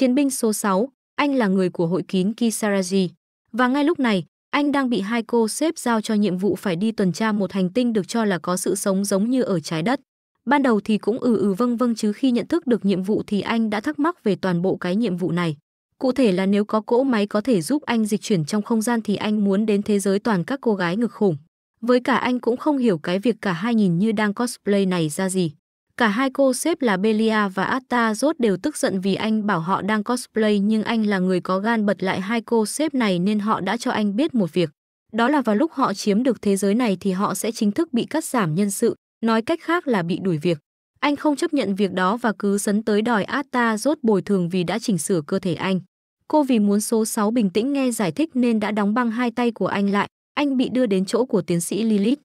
chiến binh số 6, anh là người của hội kín Kisaraji. Và ngay lúc này, anh đang bị hai cô xếp giao cho nhiệm vụ phải đi tuần tra một hành tinh được cho là có sự sống giống như ở trái đất. Ban đầu thì cũng ừ ừ vâng vâng chứ khi nhận thức được nhiệm vụ thì anh đã thắc mắc về toàn bộ cái nhiệm vụ này. Cụ thể là nếu có cỗ máy có thể giúp anh dịch chuyển trong không gian thì anh muốn đến thế giới toàn các cô gái ngực khủng. Với cả anh cũng không hiểu cái việc cả hai nhìn như đang cosplay này ra gì. Cả hai cô xếp là Belia và Atta đều tức giận vì anh bảo họ đang cosplay nhưng anh là người có gan bật lại hai cô xếp này nên họ đã cho anh biết một việc. Đó là vào lúc họ chiếm được thế giới này thì họ sẽ chính thức bị cắt giảm nhân sự, nói cách khác là bị đuổi việc. Anh không chấp nhận việc đó và cứ sấn tới đòi Atta rốt bồi thường vì đã chỉnh sửa cơ thể anh. Cô vì muốn số 6 bình tĩnh nghe giải thích nên đã đóng băng hai tay của anh lại. Anh bị đưa đến chỗ của tiến sĩ Lilith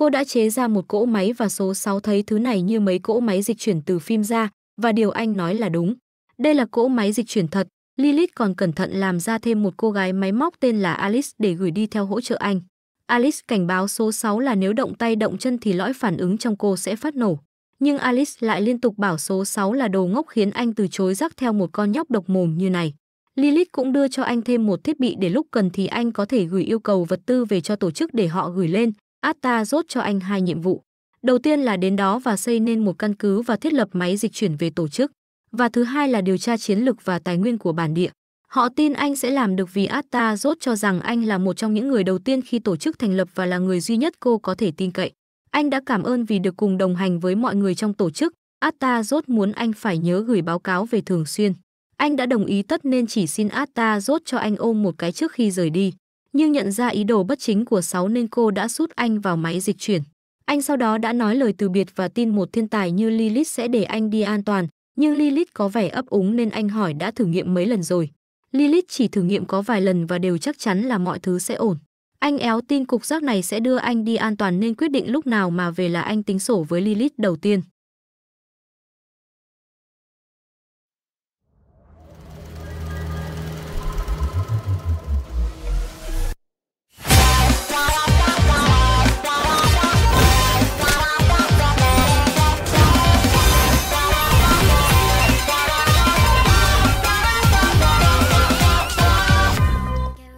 cô đã chế ra một cỗ máy và số 6 thấy thứ này như mấy cỗ máy dịch chuyển từ phim ra, và điều anh nói là đúng. Đây là cỗ máy dịch chuyển thật, Lilith còn cẩn thận làm ra thêm một cô gái máy móc tên là Alice để gửi đi theo hỗ trợ anh. Alice cảnh báo số 6 là nếu động tay động chân thì lõi phản ứng trong cô sẽ phát nổ. Nhưng Alice lại liên tục bảo số 6 là đồ ngốc khiến anh từ chối rắc theo một con nhóc độc mồm như này. Lilith cũng đưa cho anh thêm một thiết bị để lúc cần thì anh có thể gửi yêu cầu vật tư về cho tổ chức để họ gửi lên, Atta rốt cho anh hai nhiệm vụ. Đầu tiên là đến đó và xây nên một căn cứ và thiết lập máy dịch chuyển về tổ chức. Và thứ hai là điều tra chiến lược và tài nguyên của bản địa. Họ tin anh sẽ làm được vì Atta rốt cho rằng anh là một trong những người đầu tiên khi tổ chức thành lập và là người duy nhất cô có thể tin cậy. Anh đã cảm ơn vì được cùng đồng hành với mọi người trong tổ chức. Atta rốt muốn anh phải nhớ gửi báo cáo về thường xuyên. Anh đã đồng ý tất nên chỉ xin Atta rốt cho anh ôm một cái trước khi rời đi nhưng nhận ra ý đồ bất chính của sáu nên cô đã rút anh vào máy dịch chuyển. Anh sau đó đã nói lời từ biệt và tin một thiên tài như Lilith sẽ để anh đi an toàn, nhưng Lilith có vẻ ấp úng nên anh hỏi đã thử nghiệm mấy lần rồi. Lilith chỉ thử nghiệm có vài lần và đều chắc chắn là mọi thứ sẽ ổn. Anh éo tin cục giác này sẽ đưa anh đi an toàn nên quyết định lúc nào mà về là anh tính sổ với Lilith đầu tiên.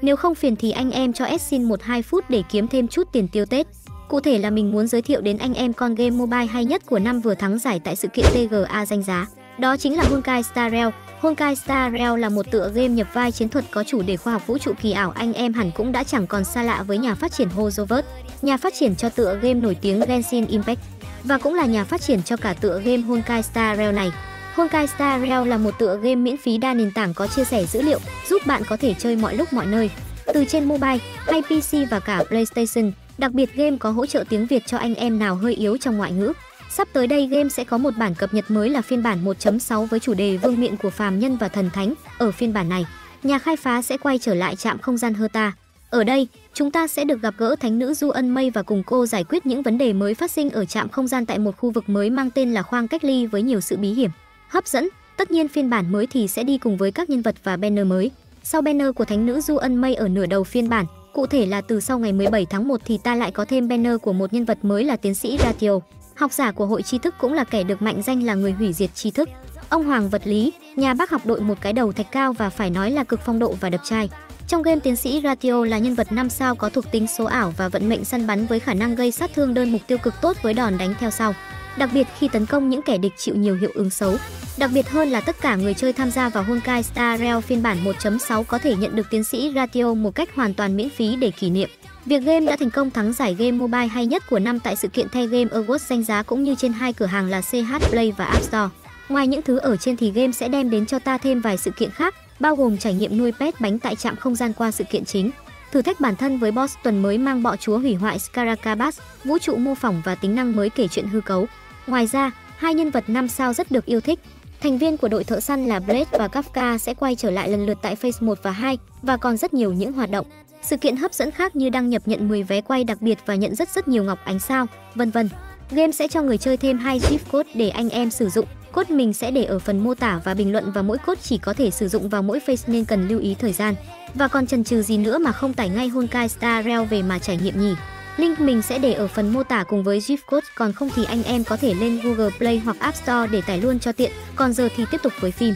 Nếu không phiền thì anh em cho S xin 1-2 phút để kiếm thêm chút tiền tiêu Tết. Cụ thể là mình muốn giới thiệu đến anh em con game mobile hay nhất của năm vừa thắng giải tại sự kiện TGA danh giá. Đó chính là Honkai Star Rail. Honkai Star Rail là một tựa game nhập vai chiến thuật có chủ đề khoa học vũ trụ kỳ ảo anh em hẳn cũng đã chẳng còn xa lạ với nhà phát triển Hozoverse, nhà phát triển cho tựa game nổi tiếng Genshin Impact và cũng là nhà phát triển cho cả tựa game Honkai Star Rail này. Honkai Star Rail là một tựa game miễn phí đa nền tảng có chia sẻ dữ liệu, giúp bạn có thể chơi mọi lúc mọi nơi, từ trên mobile hay PC và cả PlayStation. Đặc biệt game có hỗ trợ tiếng Việt cho anh em nào hơi yếu trong ngoại ngữ. Sắp tới đây game sẽ có một bản cập nhật mới là phiên bản 1.6 với chủ đề Vương miện của phàm nhân và thần thánh. Ở phiên bản này, nhà khai phá sẽ quay trở lại trạm không gian Herta. Ở đây, chúng ta sẽ được gặp gỡ thánh nữ Du Ân Mây và cùng cô giải quyết những vấn đề mới phát sinh ở trạm không gian tại một khu vực mới mang tên là khoang cách ly với nhiều sự bí hiểm hấp dẫn. Tất nhiên phiên bản mới thì sẽ đi cùng với các nhân vật và banner mới. Sau banner của thánh nữ Du Ân Mây ở nửa đầu phiên bản, cụ thể là từ sau ngày 17 tháng 1 thì ta lại có thêm banner của một nhân vật mới là tiến sĩ Ratio. Học giả của hội tri thức cũng là kẻ được mệnh danh là người hủy diệt tri thức. Ông Hoàng vật lý, nhà bác học đội một cái đầu thạch cao và phải nói là cực phong độ và đập trai. Trong game tiến sĩ Ratio là nhân vật 5 sao có thuộc tính số ảo và vận mệnh săn bắn với khả năng gây sát thương đơn mục tiêu cực tốt với đòn đánh theo sau đặc biệt khi tấn công những kẻ địch chịu nhiều hiệu ứng xấu. Đặc biệt hơn là tất cả người chơi tham gia vào Honkai Star Rail phiên bản 1.6 có thể nhận được tiến sĩ Ratio một cách hoàn toàn miễn phí để kỷ niệm. Việc game đã thành công thắng giải game mobile hay nhất của năm tại sự kiện thay Game Awards danh giá cũng như trên hai cửa hàng là CH Play và App Store. Ngoài những thứ ở trên thì game sẽ đem đến cho ta thêm vài sự kiện khác, bao gồm trải nghiệm nuôi pet bánh tại trạm không gian qua sự kiện chính. Thử thách bản thân với boss tuần mới mang bọ chúa hủy hoại Scarabas vũ trụ mô phỏng và tính năng mới kể chuyện hư cấu. Ngoài ra, hai nhân vật năm sao rất được yêu thích. Thành viên của đội thợ săn là Blade và Kafka sẽ quay trở lại lần lượt tại Phase 1 và 2 và còn rất nhiều những hoạt động, sự kiện hấp dẫn khác như đăng nhập nhận 10 vé quay đặc biệt và nhận rất rất nhiều ngọc ánh sao, vân vân. Game sẽ cho người chơi thêm hai gift code để anh em sử dụng. Cốt mình sẽ để ở phần mô tả và bình luận và mỗi cốt chỉ có thể sử dụng vào mỗi face nên cần lưu ý thời gian. Và còn chần chừ gì nữa mà không tải ngay Honkai Star Rail về mà trải nghiệm nhỉ? Link mình sẽ để ở phần mô tả cùng với zip code, còn không thì anh em có thể lên Google Play hoặc App Store để tải luôn cho tiện. Còn giờ thì tiếp tục với phim.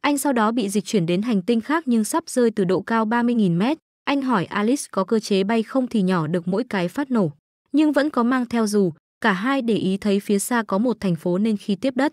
Anh sau đó bị dịch chuyển đến hành tinh khác nhưng sắp rơi từ độ cao 30.000 mét. Anh hỏi Alice có cơ chế bay không thì nhỏ được mỗi cái phát nổ. Nhưng vẫn có mang theo dù, Cả hai để ý thấy phía xa có một thành phố nên khi tiếp đất,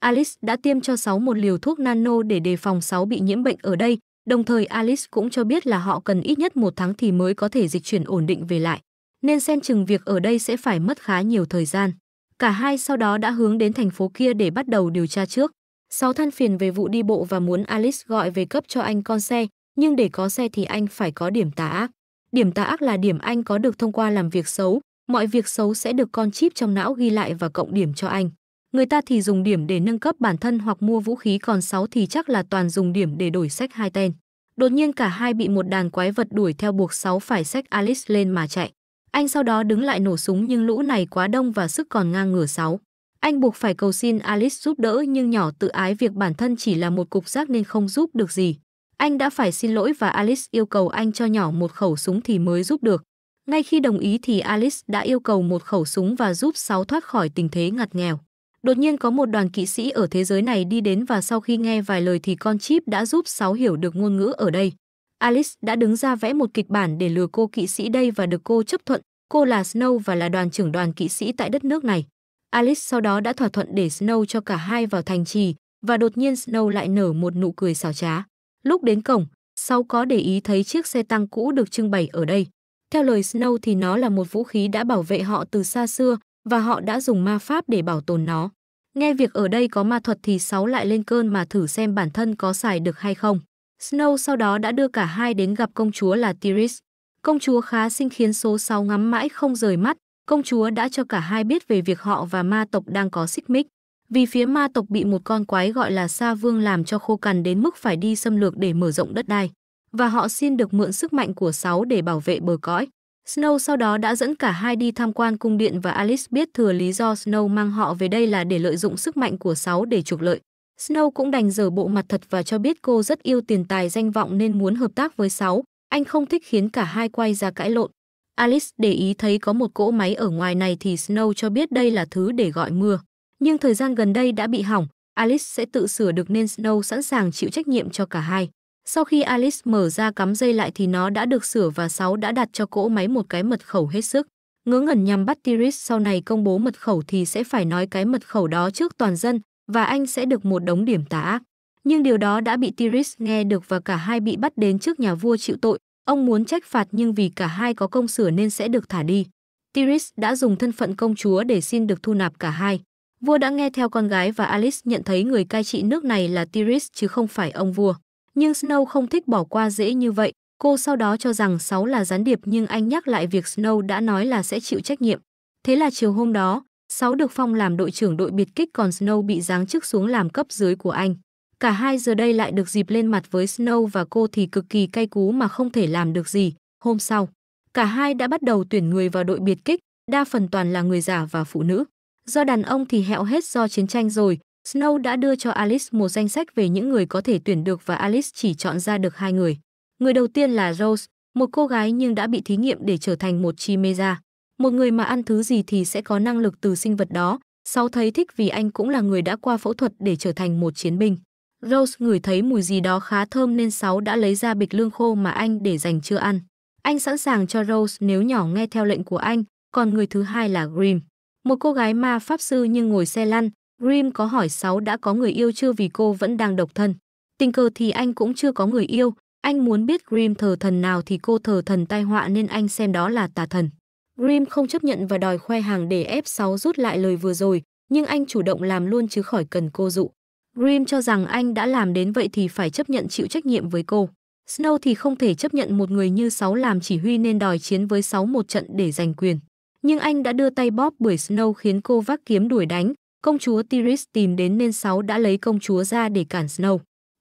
Alice đã tiêm cho Sáu một liều thuốc nano để đề phòng Sáu bị nhiễm bệnh ở đây, đồng thời Alice cũng cho biết là họ cần ít nhất một tháng thì mới có thể dịch chuyển ổn định về lại, nên xem chừng việc ở đây sẽ phải mất khá nhiều thời gian. Cả hai sau đó đã hướng đến thành phố kia để bắt đầu điều tra trước. Sáu than phiền về vụ đi bộ và muốn Alice gọi về cấp cho anh con xe, nhưng để có xe thì anh phải có điểm tà ác. Điểm tà ác là điểm anh có được thông qua làm việc xấu, mọi việc xấu sẽ được con chip trong não ghi lại và cộng điểm cho anh. Người ta thì dùng điểm để nâng cấp bản thân hoặc mua vũ khí còn 6 thì chắc là toàn dùng điểm để đổi sách hai tên. Đột nhiên cả hai bị một đàn quái vật đuổi theo buộc 6 phải sách Alice lên mà chạy. Anh sau đó đứng lại nổ súng nhưng lũ này quá đông và sức còn ngang ngửa 6. Anh buộc phải cầu xin Alice giúp đỡ nhưng nhỏ tự ái việc bản thân chỉ là một cục rác nên không giúp được gì. Anh đã phải xin lỗi và Alice yêu cầu anh cho nhỏ một khẩu súng thì mới giúp được. Ngay khi đồng ý thì Alice đã yêu cầu một khẩu súng và giúp Sáu thoát khỏi tình thế ngặt nghèo. Đột nhiên có một đoàn kỵ sĩ ở thế giới này đi đến và sau khi nghe vài lời thì con chip đã giúp Sáu hiểu được ngôn ngữ ở đây. Alice đã đứng ra vẽ một kịch bản để lừa cô kỵ sĩ đây và được cô chấp thuận. Cô là Snow và là đoàn trưởng đoàn kỵ sĩ tại đất nước này. Alice sau đó đã thỏa thuận để Snow cho cả hai vào thành trì và đột nhiên Snow lại nở một nụ cười xảo trá. Lúc đến cổng, Sáu có để ý thấy chiếc xe tăng cũ được trưng bày ở đây. Theo lời Snow thì nó là một vũ khí đã bảo vệ họ từ xa xưa và họ đã dùng ma pháp để bảo tồn nó. Nghe việc ở đây có ma thuật thì Sáu lại lên cơn mà thử xem bản thân có xài được hay không. Snow sau đó đã đưa cả hai đến gặp công chúa là Tiris. Công chúa khá xinh khiến số sáu ngắm mãi không rời mắt, công chúa đã cho cả hai biết về việc họ và ma tộc đang có xích mích. Vì phía ma tộc bị một con quái gọi là Sa Vương làm cho khô cằn đến mức phải đi xâm lược để mở rộng đất đai và họ xin được mượn sức mạnh của sáu để bảo vệ bờ cõi. Snow sau đó đã dẫn cả hai đi tham quan cung điện và Alice biết thừa lý do Snow mang họ về đây là để lợi dụng sức mạnh của sáu để trục lợi. Snow cũng đành dở bộ mặt thật và cho biết cô rất yêu tiền tài danh vọng nên muốn hợp tác với sáu. Anh không thích khiến cả hai quay ra cãi lộn. Alice để ý thấy có một cỗ máy ở ngoài này thì Snow cho biết đây là thứ để gọi mưa. Nhưng thời gian gần đây đã bị hỏng, Alice sẽ tự sửa được nên Snow sẵn sàng chịu trách nhiệm cho cả hai. Sau khi Alice mở ra cắm dây lại thì nó đã được sửa và Sáu đã đặt cho cỗ máy một cái mật khẩu hết sức. Ngớ ngẩn nhằm bắt Tiris sau này công bố mật khẩu thì sẽ phải nói cái mật khẩu đó trước toàn dân và anh sẽ được một đống điểm tả. ác. Nhưng điều đó đã bị Tiris nghe được và cả hai bị bắt đến trước nhà vua chịu tội. Ông muốn trách phạt nhưng vì cả hai có công sửa nên sẽ được thả đi. Tiris đã dùng thân phận công chúa để xin được thu nạp cả hai. Vua đã nghe theo con gái và Alice nhận thấy người cai trị nước này là Tiris chứ không phải ông vua nhưng Snow không thích bỏ qua dễ như vậy. Cô sau đó cho rằng sáu là gián điệp nhưng anh nhắc lại việc Snow đã nói là sẽ chịu trách nhiệm. Thế là chiều hôm đó, sáu được phong làm đội trưởng đội biệt kích còn Snow bị giáng chức xuống làm cấp dưới của anh. Cả hai giờ đây lại được dịp lên mặt với Snow và cô thì cực kỳ cay cú mà không thể làm được gì. Hôm sau, cả hai đã bắt đầu tuyển người vào đội biệt kích, đa phần toàn là người già và phụ nữ. Do đàn ông thì hẹo hết do chiến tranh rồi, Snow đã đưa cho Alice một danh sách về những người có thể tuyển được và Alice chỉ chọn ra được hai người. Người đầu tiên là Rose, một cô gái nhưng đã bị thí nghiệm để trở thành một chimera. Một người mà ăn thứ gì thì sẽ có năng lực từ sinh vật đó. Sau thấy thích vì anh cũng là người đã qua phẫu thuật để trở thành một chiến binh. Rose ngửi thấy mùi gì đó khá thơm nên Sáu đã lấy ra bịch lương khô mà anh để dành chưa ăn. Anh sẵn sàng cho Rose nếu nhỏ nghe theo lệnh của anh, còn người thứ hai là Grim. Một cô gái ma pháp sư nhưng ngồi xe lăn, Rim có hỏi sáu đã có người yêu chưa vì cô vẫn đang độc thân. Tình cờ thì anh cũng chưa có người yêu, anh muốn biết Grim thờ thần nào thì cô thờ thần tai họa nên anh xem đó là tà thần. Grim không chấp nhận và đòi khoe hàng để ép sáu rút lại lời vừa rồi, nhưng anh chủ động làm luôn chứ khỏi cần cô dụ. Grim cho rằng anh đã làm đến vậy thì phải chấp nhận chịu trách nhiệm với cô. Snow thì không thể chấp nhận một người như sáu làm chỉ huy nên đòi chiến với sáu một trận để giành quyền. Nhưng anh đã đưa tay bóp bởi Snow khiến cô vác kiếm đuổi đánh, công chúa Tiris tìm đến nên sáu đã lấy công chúa ra để cản Snow.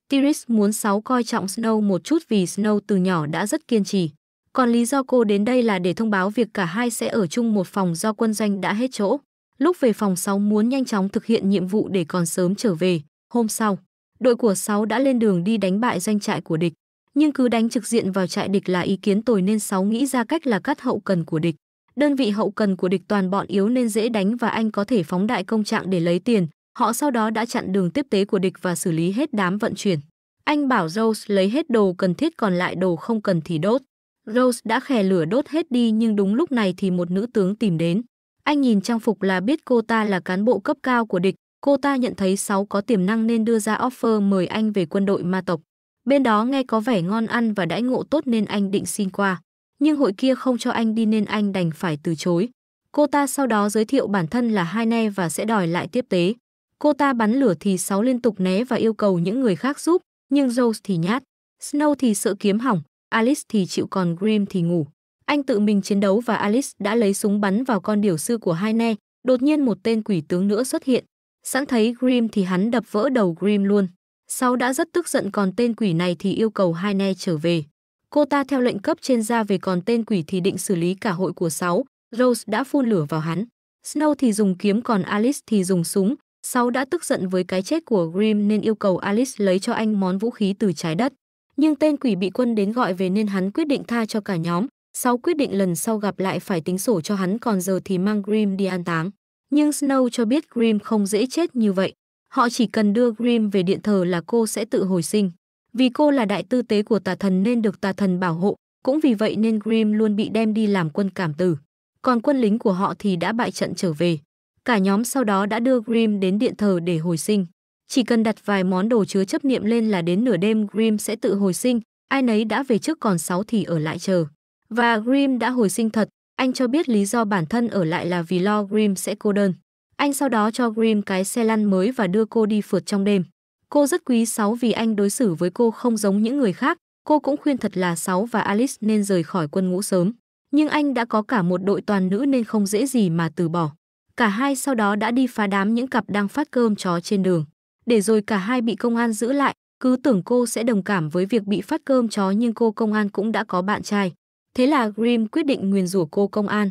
Tiris muốn sáu coi trọng Snow một chút vì Snow từ nhỏ đã rất kiên trì. Còn lý do cô đến đây là để thông báo việc cả hai sẽ ở chung một phòng do quân doanh đã hết chỗ. Lúc về phòng sáu muốn nhanh chóng thực hiện nhiệm vụ để còn sớm trở về. Hôm sau, đội của sáu đã lên đường đi đánh bại doanh trại của địch. Nhưng cứ đánh trực diện vào trại địch là ý kiến tồi nên sáu nghĩ ra cách là cắt hậu cần của địch đơn vị hậu cần của địch toàn bọn yếu nên dễ đánh và anh có thể phóng đại công trạng để lấy tiền. Họ sau đó đã chặn đường tiếp tế của địch và xử lý hết đám vận chuyển. Anh bảo Rose lấy hết đồ cần thiết còn lại đồ không cần thì đốt. Rose đã khè lửa đốt hết đi nhưng đúng lúc này thì một nữ tướng tìm đến. Anh nhìn trang phục là biết cô ta là cán bộ cấp cao của địch. Cô ta nhận thấy Sáu có tiềm năng nên đưa ra offer mời anh về quân đội ma tộc. Bên đó nghe có vẻ ngon ăn và đãi ngộ tốt nên anh định xin qua nhưng hội kia không cho anh đi nên anh đành phải từ chối. Cô ta sau đó giới thiệu bản thân là hai ne và sẽ đòi lại tiếp tế. Cô ta bắn lửa thì sáu liên tục né và yêu cầu những người khác giúp, nhưng Rose thì nhát. Snow thì sợ kiếm hỏng, Alice thì chịu còn Grim thì ngủ. Anh tự mình chiến đấu và Alice đã lấy súng bắn vào con điều sư của hai ne. Đột nhiên một tên quỷ tướng nữa xuất hiện. Sẵn thấy Grim thì hắn đập vỡ đầu Grim luôn. Sau đã rất tức giận còn tên quỷ này thì yêu cầu hai ne trở về. Cô ta theo lệnh cấp trên ra về còn tên quỷ thì định xử lý cả hội của sáu. Rose đã phun lửa vào hắn. Snow thì dùng kiếm còn Alice thì dùng súng. Sáu đã tức giận với cái chết của Grim nên yêu cầu Alice lấy cho anh món vũ khí từ trái đất. Nhưng tên quỷ bị quân đến gọi về nên hắn quyết định tha cho cả nhóm. Sáu quyết định lần sau gặp lại phải tính sổ cho hắn còn giờ thì mang Grim đi an táng. Nhưng Snow cho biết Grim không dễ chết như vậy. Họ chỉ cần đưa Grim về điện thờ là cô sẽ tự hồi sinh. Vì cô là đại tư tế của tà thần nên được tà thần bảo hộ, cũng vì vậy nên Grim luôn bị đem đi làm quân cảm tử. Còn quân lính của họ thì đã bại trận trở về. Cả nhóm sau đó đã đưa Grim đến điện thờ để hồi sinh. Chỉ cần đặt vài món đồ chứa chấp niệm lên là đến nửa đêm Grim sẽ tự hồi sinh, ai nấy đã về trước còn sáu thì ở lại chờ. Và Grim đã hồi sinh thật, anh cho biết lý do bản thân ở lại là vì lo Grim sẽ cô đơn. Anh sau đó cho Grim cái xe lăn mới và đưa cô đi phượt trong đêm. Cô rất quý Sáu vì anh đối xử với cô không giống những người khác. Cô cũng khuyên thật là Sáu và Alice nên rời khỏi quân ngũ sớm. Nhưng anh đã có cả một đội toàn nữ nên không dễ gì mà từ bỏ. Cả hai sau đó đã đi phá đám những cặp đang phát cơm chó trên đường. Để rồi cả hai bị công an giữ lại, cứ tưởng cô sẽ đồng cảm với việc bị phát cơm chó nhưng cô công an cũng đã có bạn trai. Thế là Grim quyết định nguyền rủa cô công an.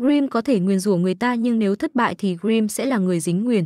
Grim có thể nguyền rủa người ta nhưng nếu thất bại thì Grim sẽ là người dính nguyền.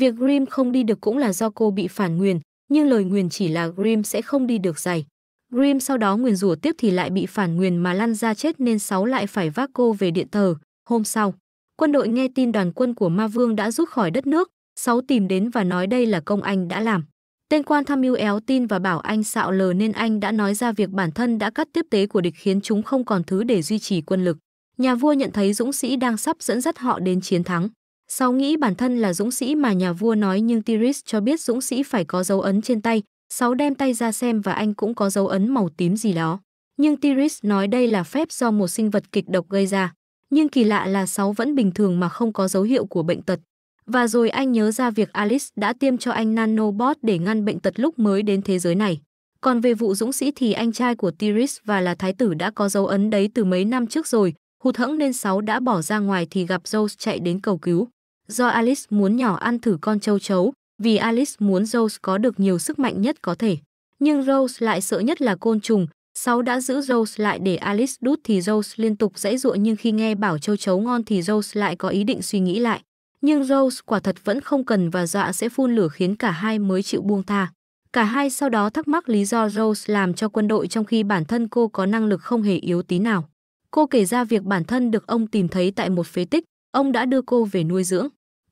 Việc Grim không đi được cũng là do cô bị phản nguyền, nhưng lời nguyền chỉ là Grim sẽ không đi được giày. Grim sau đó nguyền rủa tiếp thì lại bị phản nguyền mà lăn ra chết nên sáu lại phải vác cô về điện thờ. Hôm sau, quân đội nghe tin đoàn quân của Ma Vương đã rút khỏi đất nước, sáu tìm đến và nói đây là công anh đã làm. Tên quan tham mưu éo tin và bảo anh xạo lờ nên anh đã nói ra việc bản thân đã cắt tiếp tế của địch khiến chúng không còn thứ để duy trì quân lực. Nhà vua nhận thấy dũng sĩ đang sắp dẫn dắt họ đến chiến thắng. Sau nghĩ bản thân là dũng sĩ mà nhà vua nói nhưng Tiris cho biết dũng sĩ phải có dấu ấn trên tay, Sáu đem tay ra xem và anh cũng có dấu ấn màu tím gì đó. Nhưng Tiris nói đây là phép do một sinh vật kịch độc gây ra. Nhưng kỳ lạ là Sáu vẫn bình thường mà không có dấu hiệu của bệnh tật. Và rồi anh nhớ ra việc Alice đã tiêm cho anh nanobot để ngăn bệnh tật lúc mới đến thế giới này. Còn về vụ dũng sĩ thì anh trai của Tiris và là thái tử đã có dấu ấn đấy từ mấy năm trước rồi, hụt hẫng nên Sáu đã bỏ ra ngoài thì gặp Rose chạy đến cầu cứu do Alice muốn nhỏ ăn thử con châu chấu, vì Alice muốn Rose có được nhiều sức mạnh nhất có thể. Nhưng Rose lại sợ nhất là côn trùng, Sáu đã giữ Rose lại để Alice đút thì Rose liên tục dãy dụa nhưng khi nghe bảo châu chấu ngon thì Rose lại có ý định suy nghĩ lại. Nhưng Rose quả thật vẫn không cần và dọa sẽ phun lửa khiến cả hai mới chịu buông tha. Cả hai sau đó thắc mắc lý do Rose làm cho quân đội trong khi bản thân cô có năng lực không hề yếu tí nào. Cô kể ra việc bản thân được ông tìm thấy tại một phế tích, ông đã đưa cô về nuôi dưỡng.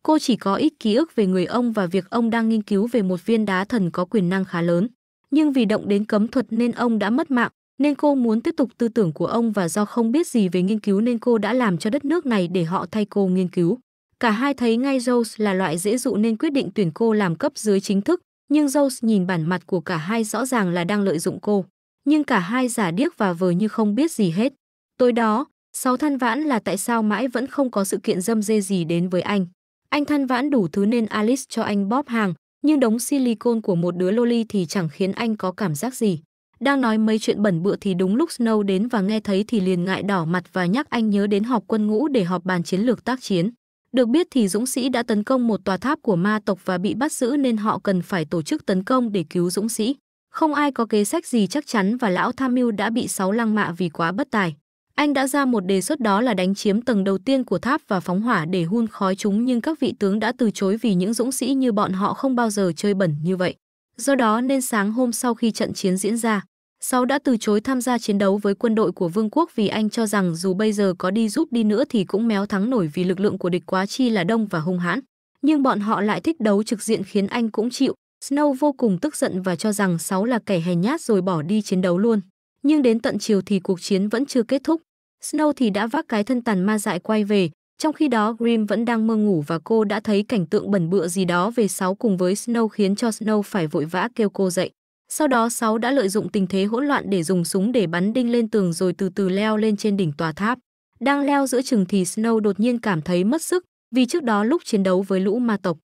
Cô chỉ có ít ký ức về người ông và việc ông đang nghiên cứu về một viên đá thần có quyền năng khá lớn. Nhưng vì động đến cấm thuật nên ông đã mất mạng, nên cô muốn tiếp tục tư tưởng của ông và do không biết gì về nghiên cứu nên cô đã làm cho đất nước này để họ thay cô nghiên cứu. Cả hai thấy ngay Rose là loại dễ dụ nên quyết định tuyển cô làm cấp dưới chính thức, nhưng Rose nhìn bản mặt của cả hai rõ ràng là đang lợi dụng cô. Nhưng cả hai giả điếc và vờ như không biết gì hết. Tối đó, sáu than vãn là tại sao mãi vẫn không có sự kiện dâm dê gì đến với anh. Anh than vãn đủ thứ nên Alice cho anh bóp hàng, nhưng đống silicon của một đứa loli thì chẳng khiến anh có cảm giác gì. Đang nói mấy chuyện bẩn bựa thì đúng lúc Snow đến và nghe thấy thì liền ngại đỏ mặt và nhắc anh nhớ đến họp quân ngũ để họp bàn chiến lược tác chiến. Được biết thì Dũng Sĩ đã tấn công một tòa tháp của ma tộc và bị bắt giữ nên họ cần phải tổ chức tấn công để cứu Dũng Sĩ. Không ai có kế sách gì chắc chắn và lão tham mưu đã bị sáu lăng mạ vì quá bất tài. Anh đã ra một đề xuất đó là đánh chiếm tầng đầu tiên của tháp và phóng hỏa để hun khói chúng nhưng các vị tướng đã từ chối vì những dũng sĩ như bọn họ không bao giờ chơi bẩn như vậy. Do đó nên sáng hôm sau khi trận chiến diễn ra, Sáu đã từ chối tham gia chiến đấu với quân đội của vương quốc vì anh cho rằng dù bây giờ có đi giúp đi nữa thì cũng méo thắng nổi vì lực lượng của địch quá chi là đông và hung hãn. Nhưng bọn họ lại thích đấu trực diện khiến anh cũng chịu. Snow vô cùng tức giận và cho rằng Sáu là kẻ hèn nhát rồi bỏ đi chiến đấu luôn. Nhưng đến tận chiều thì cuộc chiến vẫn chưa kết thúc. Snow thì đã vác cái thân tàn ma dại quay về, trong khi đó Grim vẫn đang mơ ngủ và cô đã thấy cảnh tượng bẩn bựa gì đó về sáu cùng với Snow khiến cho Snow phải vội vã kêu cô dậy. Sau đó sáu đã lợi dụng tình thế hỗn loạn để dùng súng để bắn đinh lên tường rồi từ từ leo lên trên đỉnh tòa tháp. Đang leo giữa chừng thì Snow đột nhiên cảm thấy mất sức vì trước đó lúc chiến đấu với lũ ma tộc,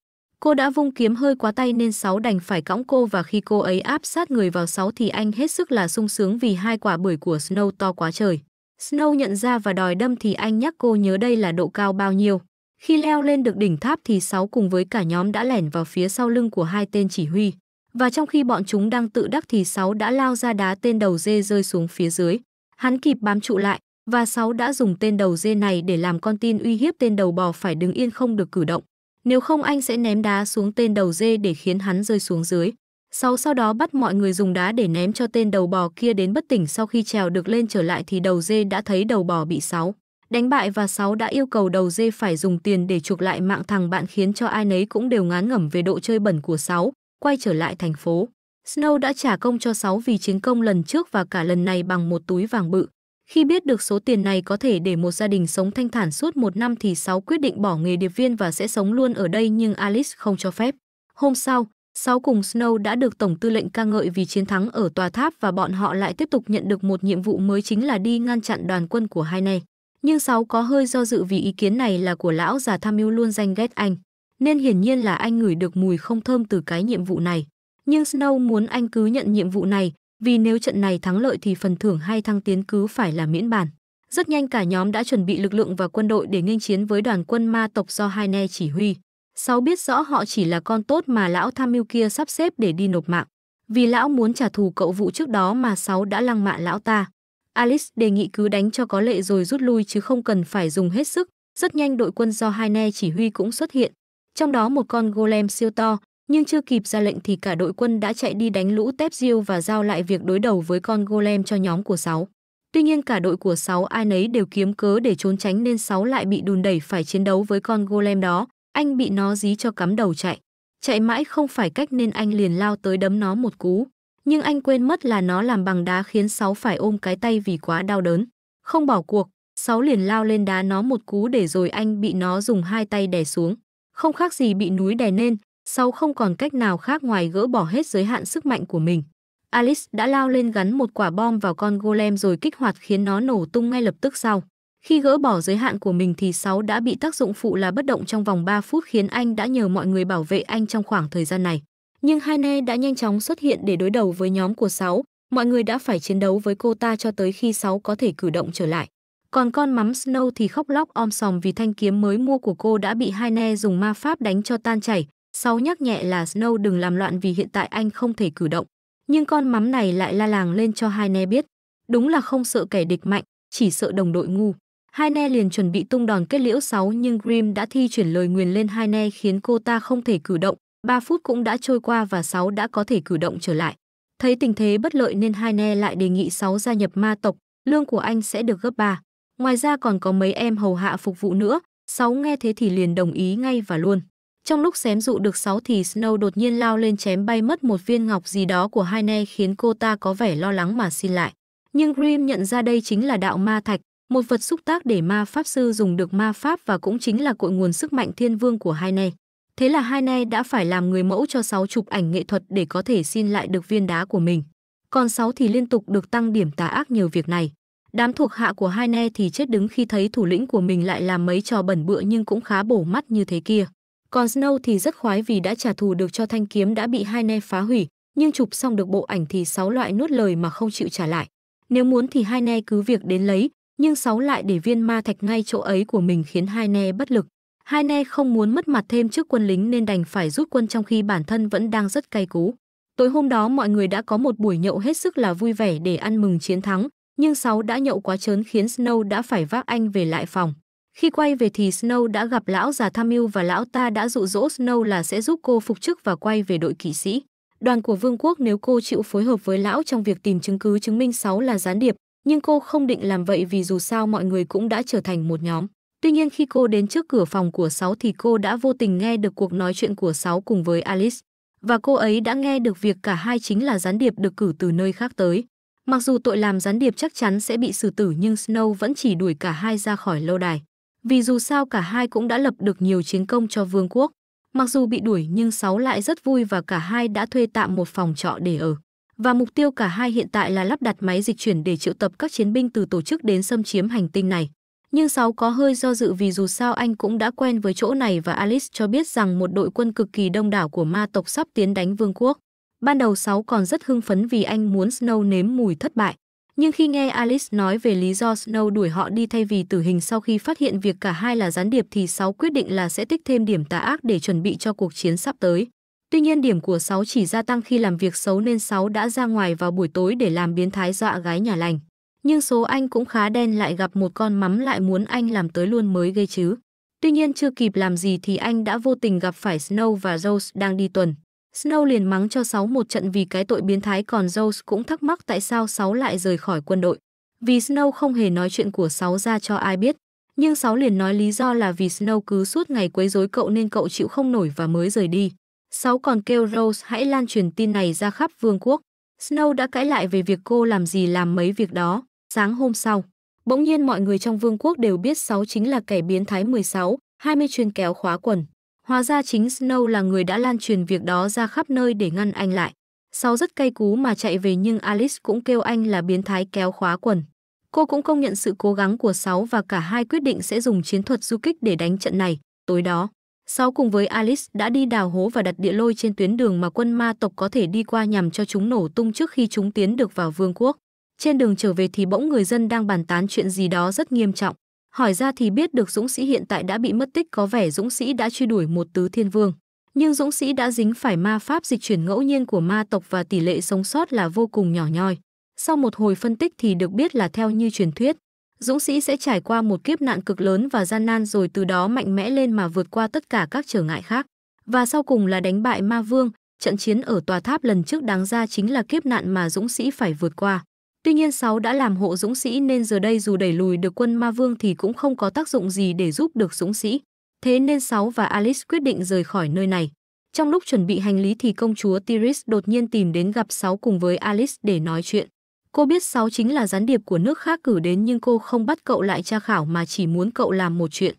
Cô đã vung kiếm hơi quá tay nên sáu đành phải cõng cô và khi cô ấy áp sát người vào sáu thì anh hết sức là sung sướng vì hai quả bưởi của Snow to quá trời. Snow nhận ra và đòi đâm thì anh nhắc cô nhớ đây là độ cao bao nhiêu. Khi leo lên được đỉnh tháp thì sáu cùng với cả nhóm đã lẻn vào phía sau lưng của hai tên chỉ huy. Và trong khi bọn chúng đang tự đắc thì sáu đã lao ra đá tên đầu dê rơi xuống phía dưới. Hắn kịp bám trụ lại và sáu đã dùng tên đầu dê này để làm con tin uy hiếp tên đầu bò phải đứng yên không được cử động. Nếu không anh sẽ ném đá xuống tên đầu dê để khiến hắn rơi xuống dưới. Sau sau đó bắt mọi người dùng đá để ném cho tên đầu bò kia đến bất tỉnh sau khi trèo được lên trở lại thì đầu dê đã thấy đầu bò bị sáu. Đánh bại và sáu đã yêu cầu đầu dê phải dùng tiền để chuộc lại mạng thằng bạn khiến cho ai nấy cũng đều ngán ngẩm về độ chơi bẩn của sáu, quay trở lại thành phố. Snow đã trả công cho sáu vì chiến công lần trước và cả lần này bằng một túi vàng bự. Khi biết được số tiền này có thể để một gia đình sống thanh thản suốt một năm thì Sáu quyết định bỏ nghề điệp viên và sẽ sống luôn ở đây nhưng Alice không cho phép. Hôm sau, Sáu cùng Snow đã được Tổng tư lệnh ca ngợi vì chiến thắng ở tòa tháp và bọn họ lại tiếp tục nhận được một nhiệm vụ mới chính là đi ngăn chặn đoàn quân của hai này. Nhưng Sáu có hơi do dự vì ý kiến này là của lão già tham mưu luôn danh ghét anh, nên hiển nhiên là anh ngửi được mùi không thơm từ cái nhiệm vụ này. Nhưng Snow muốn anh cứ nhận nhiệm vụ này, vì nếu trận này thắng lợi thì phần thưởng hay thăng tiến cứ phải là miễn bàn. Rất nhanh cả nhóm đã chuẩn bị lực lượng và quân đội để nghênh chiến với đoàn quân ma tộc do Hai Ne chỉ huy. Sáu biết rõ họ chỉ là con tốt mà lão tham mưu kia sắp xếp để đi nộp mạng. Vì lão muốn trả thù cậu vụ trước đó mà Sáu đã lăng mạ lão ta. Alice đề nghị cứ đánh cho có lệ rồi rút lui chứ không cần phải dùng hết sức. Rất nhanh đội quân do Hai Ne chỉ huy cũng xuất hiện. Trong đó một con golem siêu to, nhưng chưa kịp ra lệnh thì cả đội quân đã chạy đi đánh lũ tép diêu và giao lại việc đối đầu với con golem cho nhóm của sáu. Tuy nhiên cả đội của sáu ai nấy đều kiếm cớ để trốn tránh nên sáu lại bị đùn đẩy phải chiến đấu với con golem đó, anh bị nó dí cho cắm đầu chạy. Chạy mãi không phải cách nên anh liền lao tới đấm nó một cú, nhưng anh quên mất là nó làm bằng đá khiến sáu phải ôm cái tay vì quá đau đớn. Không bỏ cuộc, sáu liền lao lên đá nó một cú để rồi anh bị nó dùng hai tay đè xuống. Không khác gì bị núi đè nên, sau không còn cách nào khác ngoài gỡ bỏ hết giới hạn sức mạnh của mình. Alice đã lao lên gắn một quả bom vào con golem rồi kích hoạt khiến nó nổ tung ngay lập tức sau. Khi gỡ bỏ giới hạn của mình thì sáu đã bị tác dụng phụ là bất động trong vòng 3 phút khiến anh đã nhờ mọi người bảo vệ anh trong khoảng thời gian này. Nhưng Hane đã nhanh chóng xuất hiện để đối đầu với nhóm của sáu. Mọi người đã phải chiến đấu với cô ta cho tới khi sáu có thể cử động trở lại. Còn con mắm Snow thì khóc lóc om sòm vì thanh kiếm mới mua của cô đã bị Hane dùng ma pháp đánh cho tan chảy, Sáu nhắc nhẹ là Snow đừng làm loạn vì hiện tại anh không thể cử động. Nhưng con mắm này lại la làng lên cho hai ne biết. Đúng là không sợ kẻ địch mạnh, chỉ sợ đồng đội ngu. Hai ne liền chuẩn bị tung đòn kết liễu sáu nhưng Grim đã thi chuyển lời nguyền lên hai ne khiến cô ta không thể cử động. Ba phút cũng đã trôi qua và sáu đã có thể cử động trở lại. Thấy tình thế bất lợi nên hai ne lại đề nghị sáu gia nhập ma tộc, lương của anh sẽ được gấp ba. Ngoài ra còn có mấy em hầu hạ phục vụ nữa, sáu nghe thế thì liền đồng ý ngay và luôn. Trong lúc xém dụ được 6 thì Snow đột nhiên lao lên chém bay mất một viên ngọc gì đó của Haine khiến cô ta có vẻ lo lắng mà xin lại. Nhưng Grim nhận ra đây chính là đạo ma thạch, một vật xúc tác để ma pháp sư dùng được ma pháp và cũng chính là cội nguồn sức mạnh thiên vương của Haine. Thế là Haine đã phải làm người mẫu cho 6 chụp ảnh nghệ thuật để có thể xin lại được viên đá của mình. Còn 6 thì liên tục được tăng điểm tà ác nhờ việc này. Đám thuộc hạ của Haine thì chết đứng khi thấy thủ lĩnh của mình lại làm mấy trò bẩn bựa nhưng cũng khá bổ mắt như thế kia. Còn Snow thì rất khoái vì đã trả thù được cho thanh kiếm đã bị hai ne phá hủy, nhưng chụp xong được bộ ảnh thì sáu loại nuốt lời mà không chịu trả lại. Nếu muốn thì hai ne cứ việc đến lấy, nhưng sáu lại để viên ma thạch ngay chỗ ấy của mình khiến hai ne bất lực. Hai ne không muốn mất mặt thêm trước quân lính nên đành phải rút quân trong khi bản thân vẫn đang rất cay cú. Tối hôm đó mọi người đã có một buổi nhậu hết sức là vui vẻ để ăn mừng chiến thắng, nhưng sáu đã nhậu quá trớn khiến Snow đã phải vác anh về lại phòng. Khi quay về thì Snow đã gặp lão già tham mưu và lão ta đã dụ dỗ Snow là sẽ giúp cô phục chức và quay về đội kỵ sĩ. Đoàn của vương quốc nếu cô chịu phối hợp với lão trong việc tìm chứng cứ chứng minh sáu là gián điệp, nhưng cô không định làm vậy vì dù sao mọi người cũng đã trở thành một nhóm. Tuy nhiên khi cô đến trước cửa phòng của sáu thì cô đã vô tình nghe được cuộc nói chuyện của sáu cùng với Alice. Và cô ấy đã nghe được việc cả hai chính là gián điệp được cử từ nơi khác tới. Mặc dù tội làm gián điệp chắc chắn sẽ bị xử tử nhưng Snow vẫn chỉ đuổi cả hai ra khỏi lâu đài vì dù sao cả hai cũng đã lập được nhiều chiến công cho vương quốc. Mặc dù bị đuổi nhưng Sáu lại rất vui và cả hai đã thuê tạm một phòng trọ để ở. Và mục tiêu cả hai hiện tại là lắp đặt máy dịch chuyển để triệu tập các chiến binh từ tổ chức đến xâm chiếm hành tinh này. Nhưng Sáu có hơi do dự vì dù sao anh cũng đã quen với chỗ này và Alice cho biết rằng một đội quân cực kỳ đông đảo của ma tộc sắp tiến đánh vương quốc. Ban đầu Sáu còn rất hưng phấn vì anh muốn Snow nếm mùi thất bại. Nhưng khi nghe Alice nói về lý do Snow đuổi họ đi thay vì tử hình sau khi phát hiện việc cả hai là gián điệp thì 6 quyết định là sẽ tích thêm điểm tà ác để chuẩn bị cho cuộc chiến sắp tới. Tuy nhiên điểm của 6 chỉ gia tăng khi làm việc xấu nên 6 đã ra ngoài vào buổi tối để làm biến thái dọa gái nhà lành. Nhưng số anh cũng khá đen lại gặp một con mắm lại muốn anh làm tới luôn mới gây chứ. Tuy nhiên chưa kịp làm gì thì anh đã vô tình gặp phải Snow và Rose đang đi tuần. Snow liền mắng cho Sáu một trận vì cái tội biến thái còn Rose cũng thắc mắc tại sao Sáu lại rời khỏi quân đội. Vì Snow không hề nói chuyện của Sáu ra cho ai biết, nhưng Sáu liền nói lý do là vì Snow cứ suốt ngày quấy rối cậu nên cậu chịu không nổi và mới rời đi. Sáu còn kêu Rose hãy lan truyền tin này ra khắp vương quốc. Snow đã cãi lại về việc cô làm gì làm mấy việc đó. Sáng hôm sau, bỗng nhiên mọi người trong vương quốc đều biết Sáu chính là kẻ biến thái 16, 20 chuyên kéo khóa quần. Hóa ra chính Snow là người đã lan truyền việc đó ra khắp nơi để ngăn anh lại. Sau rất cay cú mà chạy về nhưng Alice cũng kêu anh là biến thái kéo khóa quần. Cô cũng công nhận sự cố gắng của Sáu và cả hai quyết định sẽ dùng chiến thuật du kích để đánh trận này. Tối đó, Sáu cùng với Alice đã đi đào hố và đặt địa lôi trên tuyến đường mà quân ma tộc có thể đi qua nhằm cho chúng nổ tung trước khi chúng tiến được vào vương quốc. Trên đường trở về thì bỗng người dân đang bàn tán chuyện gì đó rất nghiêm trọng. Hỏi ra thì biết được Dũng Sĩ hiện tại đã bị mất tích có vẻ Dũng Sĩ đã truy đuổi một tứ thiên vương. Nhưng Dũng Sĩ đã dính phải ma pháp dịch chuyển ngẫu nhiên của ma tộc và tỷ lệ sống sót là vô cùng nhỏ nhoi. Sau một hồi phân tích thì được biết là theo như truyền thuyết, Dũng Sĩ sẽ trải qua một kiếp nạn cực lớn và gian nan rồi từ đó mạnh mẽ lên mà vượt qua tất cả các trở ngại khác. Và sau cùng là đánh bại ma vương, trận chiến ở tòa tháp lần trước đáng ra chính là kiếp nạn mà Dũng Sĩ phải vượt qua. Tuy nhiên sáu đã làm hộ Dũng sĩ nên giờ đây dù đẩy lùi được quân Ma Vương thì cũng không có tác dụng gì để giúp được Dũng sĩ. Thế nên sáu và Alice quyết định rời khỏi nơi này. Trong lúc chuẩn bị hành lý thì công chúa Tiris đột nhiên tìm đến gặp sáu cùng với Alice để nói chuyện. Cô biết sáu chính là gián điệp của nước khác cử đến nhưng cô không bắt cậu lại tra khảo mà chỉ muốn cậu làm một chuyện.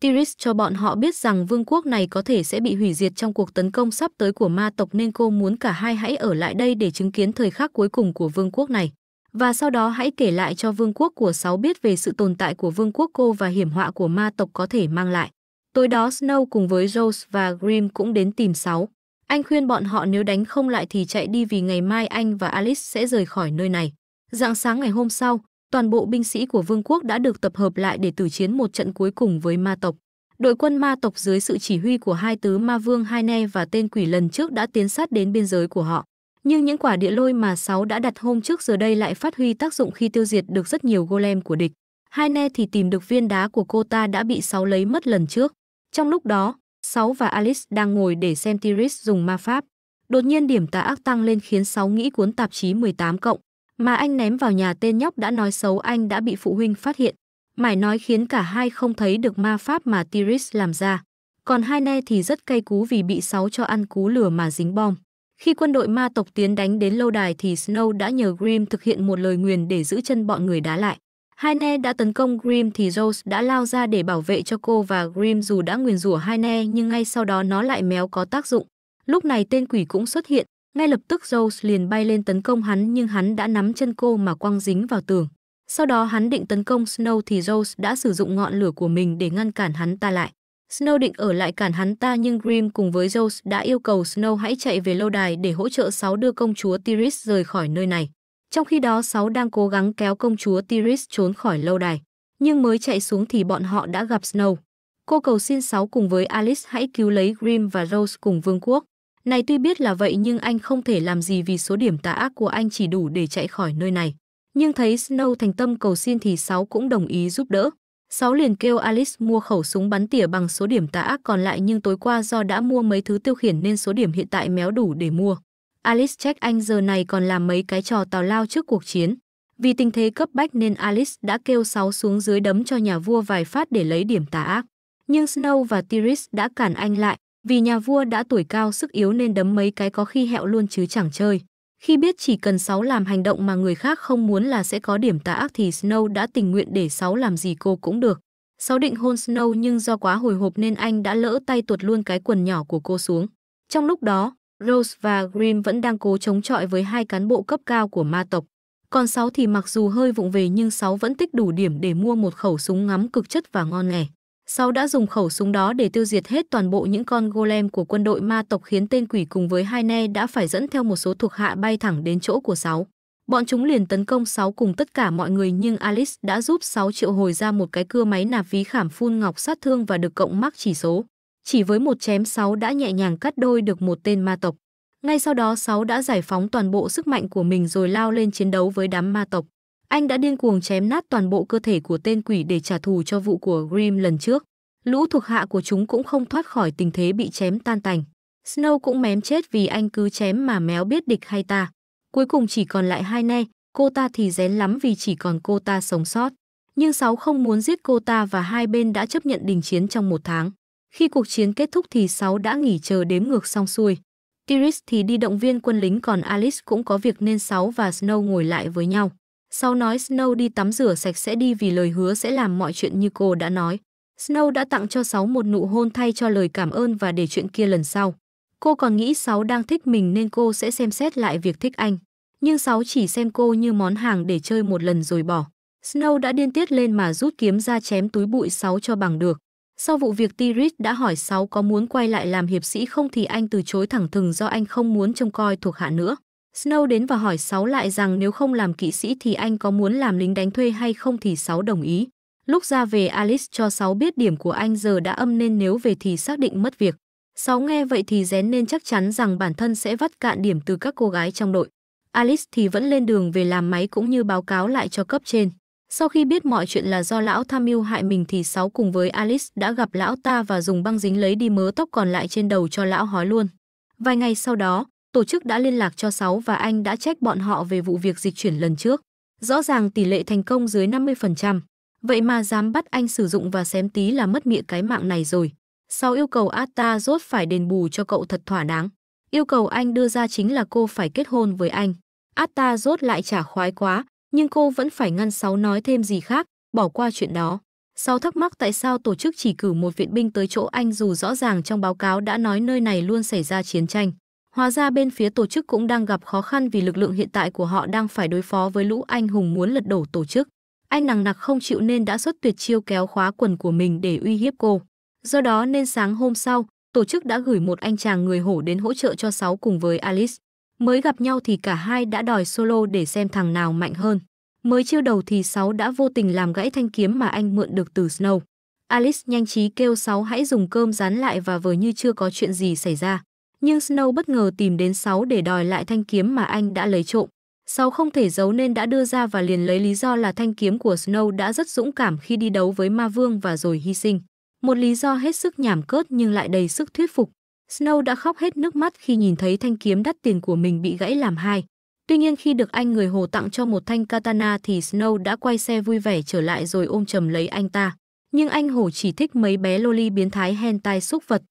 Tiris cho bọn họ biết rằng vương quốc này có thể sẽ bị hủy diệt trong cuộc tấn công sắp tới của ma tộc nên cô muốn cả hai hãy ở lại đây để chứng kiến thời khắc cuối cùng của vương quốc này và sau đó hãy kể lại cho vương quốc của sáu biết về sự tồn tại của vương quốc cô và hiểm họa của ma tộc có thể mang lại. Tối đó Snow cùng với Rose và Grim cũng đến tìm sáu. Anh khuyên bọn họ nếu đánh không lại thì chạy đi vì ngày mai anh và Alice sẽ rời khỏi nơi này. Dạng sáng ngày hôm sau, toàn bộ binh sĩ của vương quốc đã được tập hợp lại để tử chiến một trận cuối cùng với ma tộc. Đội quân ma tộc dưới sự chỉ huy của hai tứ ma vương hai ne và tên quỷ lần trước đã tiến sát đến biên giới của họ. Nhưng những quả địa lôi mà sáu đã đặt hôm trước giờ đây lại phát huy tác dụng khi tiêu diệt được rất nhiều golem của địch. Hai ne thì tìm được viên đá của cô ta đã bị sáu lấy mất lần trước. Trong lúc đó, sáu và Alice đang ngồi để xem Tiris dùng ma pháp. Đột nhiên điểm tà ác tăng lên khiến sáu nghĩ cuốn tạp chí 18 cộng mà anh ném vào nhà tên nhóc đã nói xấu anh đã bị phụ huynh phát hiện. Mải nói khiến cả hai không thấy được ma pháp mà Tiris làm ra. Còn hai ne thì rất cay cú vì bị sáu cho ăn cú lửa mà dính bom. Khi quân đội ma tộc tiến đánh đến lâu đài thì Snow đã nhờ Grim thực hiện một lời nguyền để giữ chân bọn người đá lại. Hai Ne đã tấn công Grim thì Rose đã lao ra để bảo vệ cho cô và Grim dù đã nguyền rủa hai Ne nhưng ngay sau đó nó lại méo có tác dụng. Lúc này tên quỷ cũng xuất hiện, ngay lập tức Rose liền bay lên tấn công hắn nhưng hắn đã nắm chân cô mà quăng dính vào tường. Sau đó hắn định tấn công Snow thì Rose đã sử dụng ngọn lửa của mình để ngăn cản hắn ta lại. Snow định ở lại cản hắn ta nhưng Grimm cùng với Zeus đã yêu cầu Snow hãy chạy về lâu đài để hỗ trợ sáu đưa công chúa Tyris rời khỏi nơi này. Trong khi đó sáu đang cố gắng kéo công chúa Tyris trốn khỏi lâu đài. Nhưng mới chạy xuống thì bọn họ đã gặp Snow. Cô cầu xin sáu cùng với Alice hãy cứu lấy Grimm và Rose cùng vương quốc. Này tuy biết là vậy nhưng anh không thể làm gì vì số điểm tà ác của anh chỉ đủ để chạy khỏi nơi này. Nhưng thấy Snow thành tâm cầu xin thì sáu cũng đồng ý giúp đỡ. Sáu liền kêu Alice mua khẩu súng bắn tỉa bằng số điểm tà ác còn lại nhưng tối qua do đã mua mấy thứ tiêu khiển nên số điểm hiện tại méo đủ để mua. Alice trách anh giờ này còn làm mấy cái trò tào lao trước cuộc chiến. Vì tình thế cấp bách nên Alice đã kêu sáu xuống dưới đấm cho nhà vua vài phát để lấy điểm tà ác. Nhưng Snow và Tyrus đã cản anh lại, vì nhà vua đã tuổi cao sức yếu nên đấm mấy cái có khi hẹo luôn chứ chẳng chơi. Khi biết chỉ cần Sáu làm hành động mà người khác không muốn là sẽ có điểm tà ác thì Snow đã tình nguyện để Sáu làm gì cô cũng được. Sáu định hôn Snow nhưng do quá hồi hộp nên anh đã lỡ tay tuột luôn cái quần nhỏ của cô xuống. Trong lúc đó, Rose và Grim vẫn đang cố chống chọi với hai cán bộ cấp cao của ma tộc. Còn Sáu thì mặc dù hơi vụng về nhưng Sáu vẫn tích đủ điểm để mua một khẩu súng ngắm cực chất và ngon lẻ sau đã dùng khẩu súng đó để tiêu diệt hết toàn bộ những con golem của quân đội ma tộc khiến tên quỷ cùng với hai ne đã phải dẫn theo một số thuộc hạ bay thẳng đến chỗ của sáu. Bọn chúng liền tấn công sáu cùng tất cả mọi người nhưng Alice đã giúp sáu triệu hồi ra một cái cưa máy nạp ví khảm phun ngọc sát thương và được cộng mắc chỉ số. Chỉ với một chém sáu đã nhẹ nhàng cắt đôi được một tên ma tộc. Ngay sau đó sáu đã giải phóng toàn bộ sức mạnh của mình rồi lao lên chiến đấu với đám ma tộc. Anh đã điên cuồng chém nát toàn bộ cơ thể của tên quỷ để trả thù cho vụ của Grimm lần trước. Lũ thuộc hạ của chúng cũng không thoát khỏi tình thế bị chém tan tành. Snow cũng mém chết vì anh cứ chém mà méo biết địch hay ta. Cuối cùng chỉ còn lại hai ne, cô ta thì rén lắm vì chỉ còn cô ta sống sót. Nhưng Sáu không muốn giết cô ta và hai bên đã chấp nhận đình chiến trong một tháng. Khi cuộc chiến kết thúc thì Sáu đã nghỉ chờ đếm ngược xong xuôi. Tiris thì đi động viên quân lính còn Alice cũng có việc nên Sáu và Snow ngồi lại với nhau. Sau nói Snow đi tắm rửa sạch sẽ đi vì lời hứa sẽ làm mọi chuyện như cô đã nói. Snow đã tặng cho Sáu một nụ hôn thay cho lời cảm ơn và để chuyện kia lần sau. Cô còn nghĩ Sáu đang thích mình nên cô sẽ xem xét lại việc thích anh. Nhưng Sáu chỉ xem cô như món hàng để chơi một lần rồi bỏ. Snow đã điên tiết lên mà rút kiếm ra chém túi bụi Sáu cho bằng được. Sau vụ việc Tirit đã hỏi Sáu có muốn quay lại làm hiệp sĩ không thì anh từ chối thẳng thừng do anh không muốn trông coi thuộc hạ nữa. Snow đến và hỏi Sáu lại rằng nếu không làm kỵ sĩ thì anh có muốn làm lính đánh thuê hay không thì Sáu đồng ý. Lúc ra về Alice cho Sáu biết điểm của anh giờ đã âm nên nếu về thì xác định mất việc. Sáu nghe vậy thì rén nên chắc chắn rằng bản thân sẽ vắt cạn điểm từ các cô gái trong đội. Alice thì vẫn lên đường về làm máy cũng như báo cáo lại cho cấp trên. Sau khi biết mọi chuyện là do lão tham mưu hại mình thì Sáu cùng với Alice đã gặp lão ta và dùng băng dính lấy đi mớ tóc còn lại trên đầu cho lão hói luôn. Vài ngày sau đó, tổ chức đã liên lạc cho Sáu và anh đã trách bọn họ về vụ việc dịch chuyển lần trước. Rõ ràng tỷ lệ thành công dưới 50%, vậy mà dám bắt anh sử dụng và xém tí là mất mịa cái mạng này rồi. Sáu yêu cầu Atta rốt phải đền bù cho cậu thật thỏa đáng. Yêu cầu anh đưa ra chính là cô phải kết hôn với anh. Atta rốt lại trả khoái quá, nhưng cô vẫn phải ngăn Sáu nói thêm gì khác, bỏ qua chuyện đó. Sáu thắc mắc tại sao tổ chức chỉ cử một viện binh tới chỗ anh dù rõ ràng trong báo cáo đã nói nơi này luôn xảy ra chiến tranh. Hóa ra bên phía tổ chức cũng đang gặp khó khăn vì lực lượng hiện tại của họ đang phải đối phó với lũ anh hùng muốn lật đổ tổ chức. Anh nằng nặc không chịu nên đã xuất tuyệt chiêu kéo khóa quần của mình để uy hiếp cô. Do đó nên sáng hôm sau, tổ chức đã gửi một anh chàng người hổ đến hỗ trợ cho sáu cùng với Alice. Mới gặp nhau thì cả hai đã đòi solo để xem thằng nào mạnh hơn. Mới chiêu đầu thì sáu đã vô tình làm gãy thanh kiếm mà anh mượn được từ Snow. Alice nhanh trí kêu sáu hãy dùng cơm dán lại và vờ như chưa có chuyện gì xảy ra nhưng Snow bất ngờ tìm đến sáu để đòi lại thanh kiếm mà anh đã lấy trộm. Sáu không thể giấu nên đã đưa ra và liền lấy lý do là thanh kiếm của Snow đã rất dũng cảm khi đi đấu với ma vương và rồi hy sinh. Một lý do hết sức nhảm cớt nhưng lại đầy sức thuyết phục. Snow đã khóc hết nước mắt khi nhìn thấy thanh kiếm đắt tiền của mình bị gãy làm hai. Tuy nhiên khi được anh người Hồ tặng cho một thanh katana thì Snow đã quay xe vui vẻ trở lại rồi ôm chầm lấy anh ta. Nhưng anh Hồ chỉ thích mấy bé loli biến thái hentai xúc vật.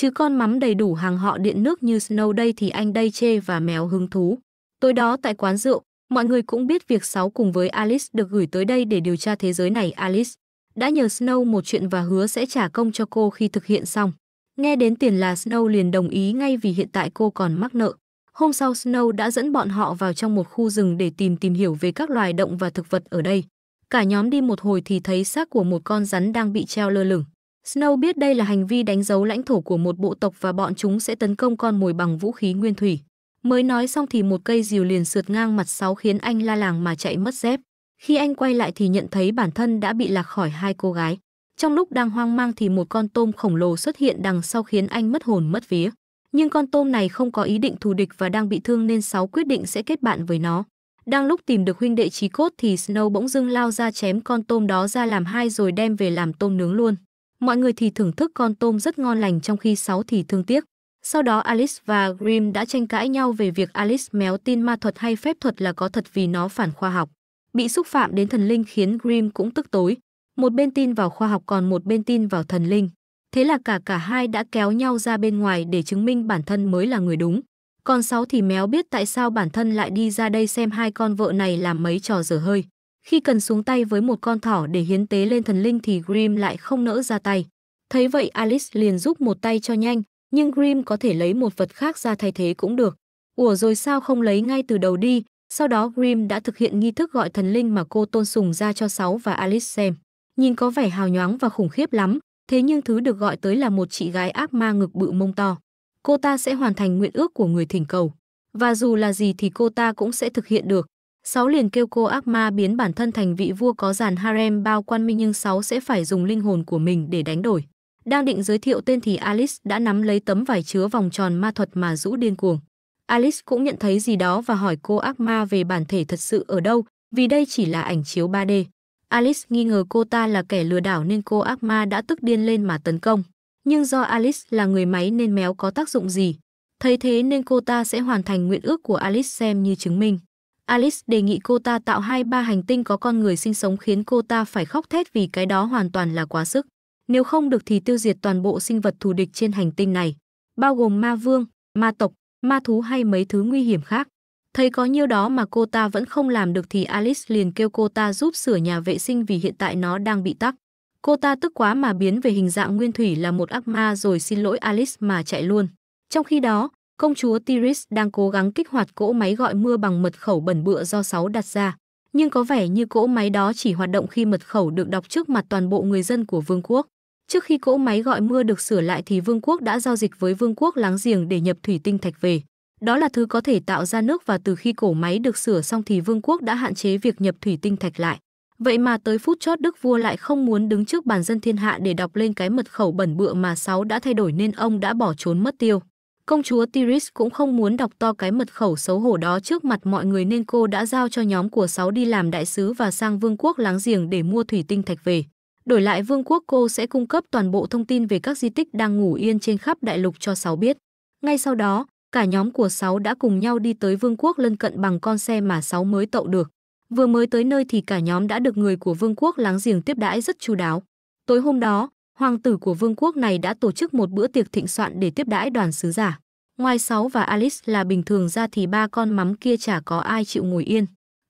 Chứ con mắm đầy đủ hàng họ điện nước như Snow đây thì anh đây chê và mèo hứng thú. Tối đó tại quán rượu, mọi người cũng biết việc sáu cùng với Alice được gửi tới đây để điều tra thế giới này Alice. Đã nhờ Snow một chuyện và hứa sẽ trả công cho cô khi thực hiện xong. Nghe đến tiền là Snow liền đồng ý ngay vì hiện tại cô còn mắc nợ. Hôm sau Snow đã dẫn bọn họ vào trong một khu rừng để tìm tìm hiểu về các loài động và thực vật ở đây. Cả nhóm đi một hồi thì thấy xác của một con rắn đang bị treo lơ lửng. Snow biết đây là hành vi đánh dấu lãnh thổ của một bộ tộc và bọn chúng sẽ tấn công con mồi bằng vũ khí nguyên thủy. Mới nói xong thì một cây rìu liền sượt ngang mặt sáu khiến anh la làng mà chạy mất dép. Khi anh quay lại thì nhận thấy bản thân đã bị lạc khỏi hai cô gái. Trong lúc đang hoang mang thì một con tôm khổng lồ xuất hiện đằng sau khiến anh mất hồn mất vía. Nhưng con tôm này không có ý định thù địch và đang bị thương nên sáu quyết định sẽ kết bạn với nó. Đang lúc tìm được huynh đệ trí cốt thì Snow bỗng dưng lao ra chém con tôm đó ra làm hai rồi đem về làm tôm nướng luôn mọi người thì thưởng thức con tôm rất ngon lành trong khi sáu thì thương tiếc. Sau đó Alice và Grimm đã tranh cãi nhau về việc Alice méo tin ma thuật hay phép thuật là có thật vì nó phản khoa học. Bị xúc phạm đến thần linh khiến Grimm cũng tức tối. Một bên tin vào khoa học còn một bên tin vào thần linh. Thế là cả cả hai đã kéo nhau ra bên ngoài để chứng minh bản thân mới là người đúng. Còn sáu thì méo biết tại sao bản thân lại đi ra đây xem hai con vợ này làm mấy trò dở hơi. Khi cần xuống tay với một con thỏ để hiến tế lên thần linh thì Grim lại không nỡ ra tay. Thấy vậy Alice liền giúp một tay cho nhanh, nhưng Grim có thể lấy một vật khác ra thay thế cũng được. Ủa rồi sao không lấy ngay từ đầu đi, sau đó Grim đã thực hiện nghi thức gọi thần linh mà cô tôn sùng ra cho Sáu và Alice xem. Nhìn có vẻ hào nhoáng và khủng khiếp lắm, thế nhưng thứ được gọi tới là một chị gái ác ma ngực bự mông to. Cô ta sẽ hoàn thành nguyện ước của người thỉnh cầu. Và dù là gì thì cô ta cũng sẽ thực hiện được, Sáu liền kêu cô ác ma biến bản thân thành vị vua có dàn harem bao quan minh nhưng sáu sẽ phải dùng linh hồn của mình để đánh đổi. Đang định giới thiệu tên thì Alice đã nắm lấy tấm vải chứa vòng tròn ma thuật mà rũ điên cuồng. Alice cũng nhận thấy gì đó và hỏi cô ác ma về bản thể thật sự ở đâu, vì đây chỉ là ảnh chiếu 3D. Alice nghi ngờ cô ta là kẻ lừa đảo nên cô ác ma đã tức điên lên mà tấn công. Nhưng do Alice là người máy nên méo có tác dụng gì. Thấy thế nên cô ta sẽ hoàn thành nguyện ước của Alice xem như chứng minh. Alice đề nghị cô ta tạo hai ba hành tinh có con người sinh sống khiến cô ta phải khóc thét vì cái đó hoàn toàn là quá sức. Nếu không được thì tiêu diệt toàn bộ sinh vật thù địch trên hành tinh này, bao gồm ma vương, ma tộc, ma thú hay mấy thứ nguy hiểm khác. Thấy có nhiêu đó mà cô ta vẫn không làm được thì Alice liền kêu cô ta giúp sửa nhà vệ sinh vì hiện tại nó đang bị tắc. Cô ta tức quá mà biến về hình dạng nguyên thủy là một ác ma rồi xin lỗi Alice mà chạy luôn. Trong khi đó, Công chúa Tiris đang cố gắng kích hoạt cỗ máy gọi mưa bằng mật khẩu bẩn bựa do Sáu đặt ra, nhưng có vẻ như cỗ máy đó chỉ hoạt động khi mật khẩu được đọc trước mặt toàn bộ người dân của vương quốc. Trước khi cỗ máy gọi mưa được sửa lại thì vương quốc đã giao dịch với vương quốc láng giềng để nhập thủy tinh thạch về. Đó là thứ có thể tạo ra nước và từ khi cổ máy được sửa xong thì vương quốc đã hạn chế việc nhập thủy tinh thạch lại. Vậy mà tới phút chót đức vua lại không muốn đứng trước bàn dân thiên hạ để đọc lên cái mật khẩu bẩn bựa mà sáu đã thay đổi nên ông đã bỏ trốn mất tiêu. Công chúa Tiris cũng không muốn đọc to cái mật khẩu xấu hổ đó trước mặt mọi người nên cô đã giao cho nhóm của sáu đi làm đại sứ và sang vương quốc láng giềng để mua thủy tinh thạch về. Đổi lại vương quốc cô sẽ cung cấp toàn bộ thông tin về các di tích đang ngủ yên trên khắp đại lục cho sáu biết. Ngay sau đó, cả nhóm của sáu đã cùng nhau đi tới vương quốc lân cận bằng con xe mà sáu mới tậu được. Vừa mới tới nơi thì cả nhóm đã được người của vương quốc láng giềng tiếp đãi rất chu đáo. Tối hôm đó, hoàng tử của vương quốc này đã tổ chức một bữa tiệc thịnh soạn để tiếp đãi đoàn sứ giả. Ngoài Sáu và Alice là bình thường ra thì ba con mắm kia chả có ai chịu ngồi yên.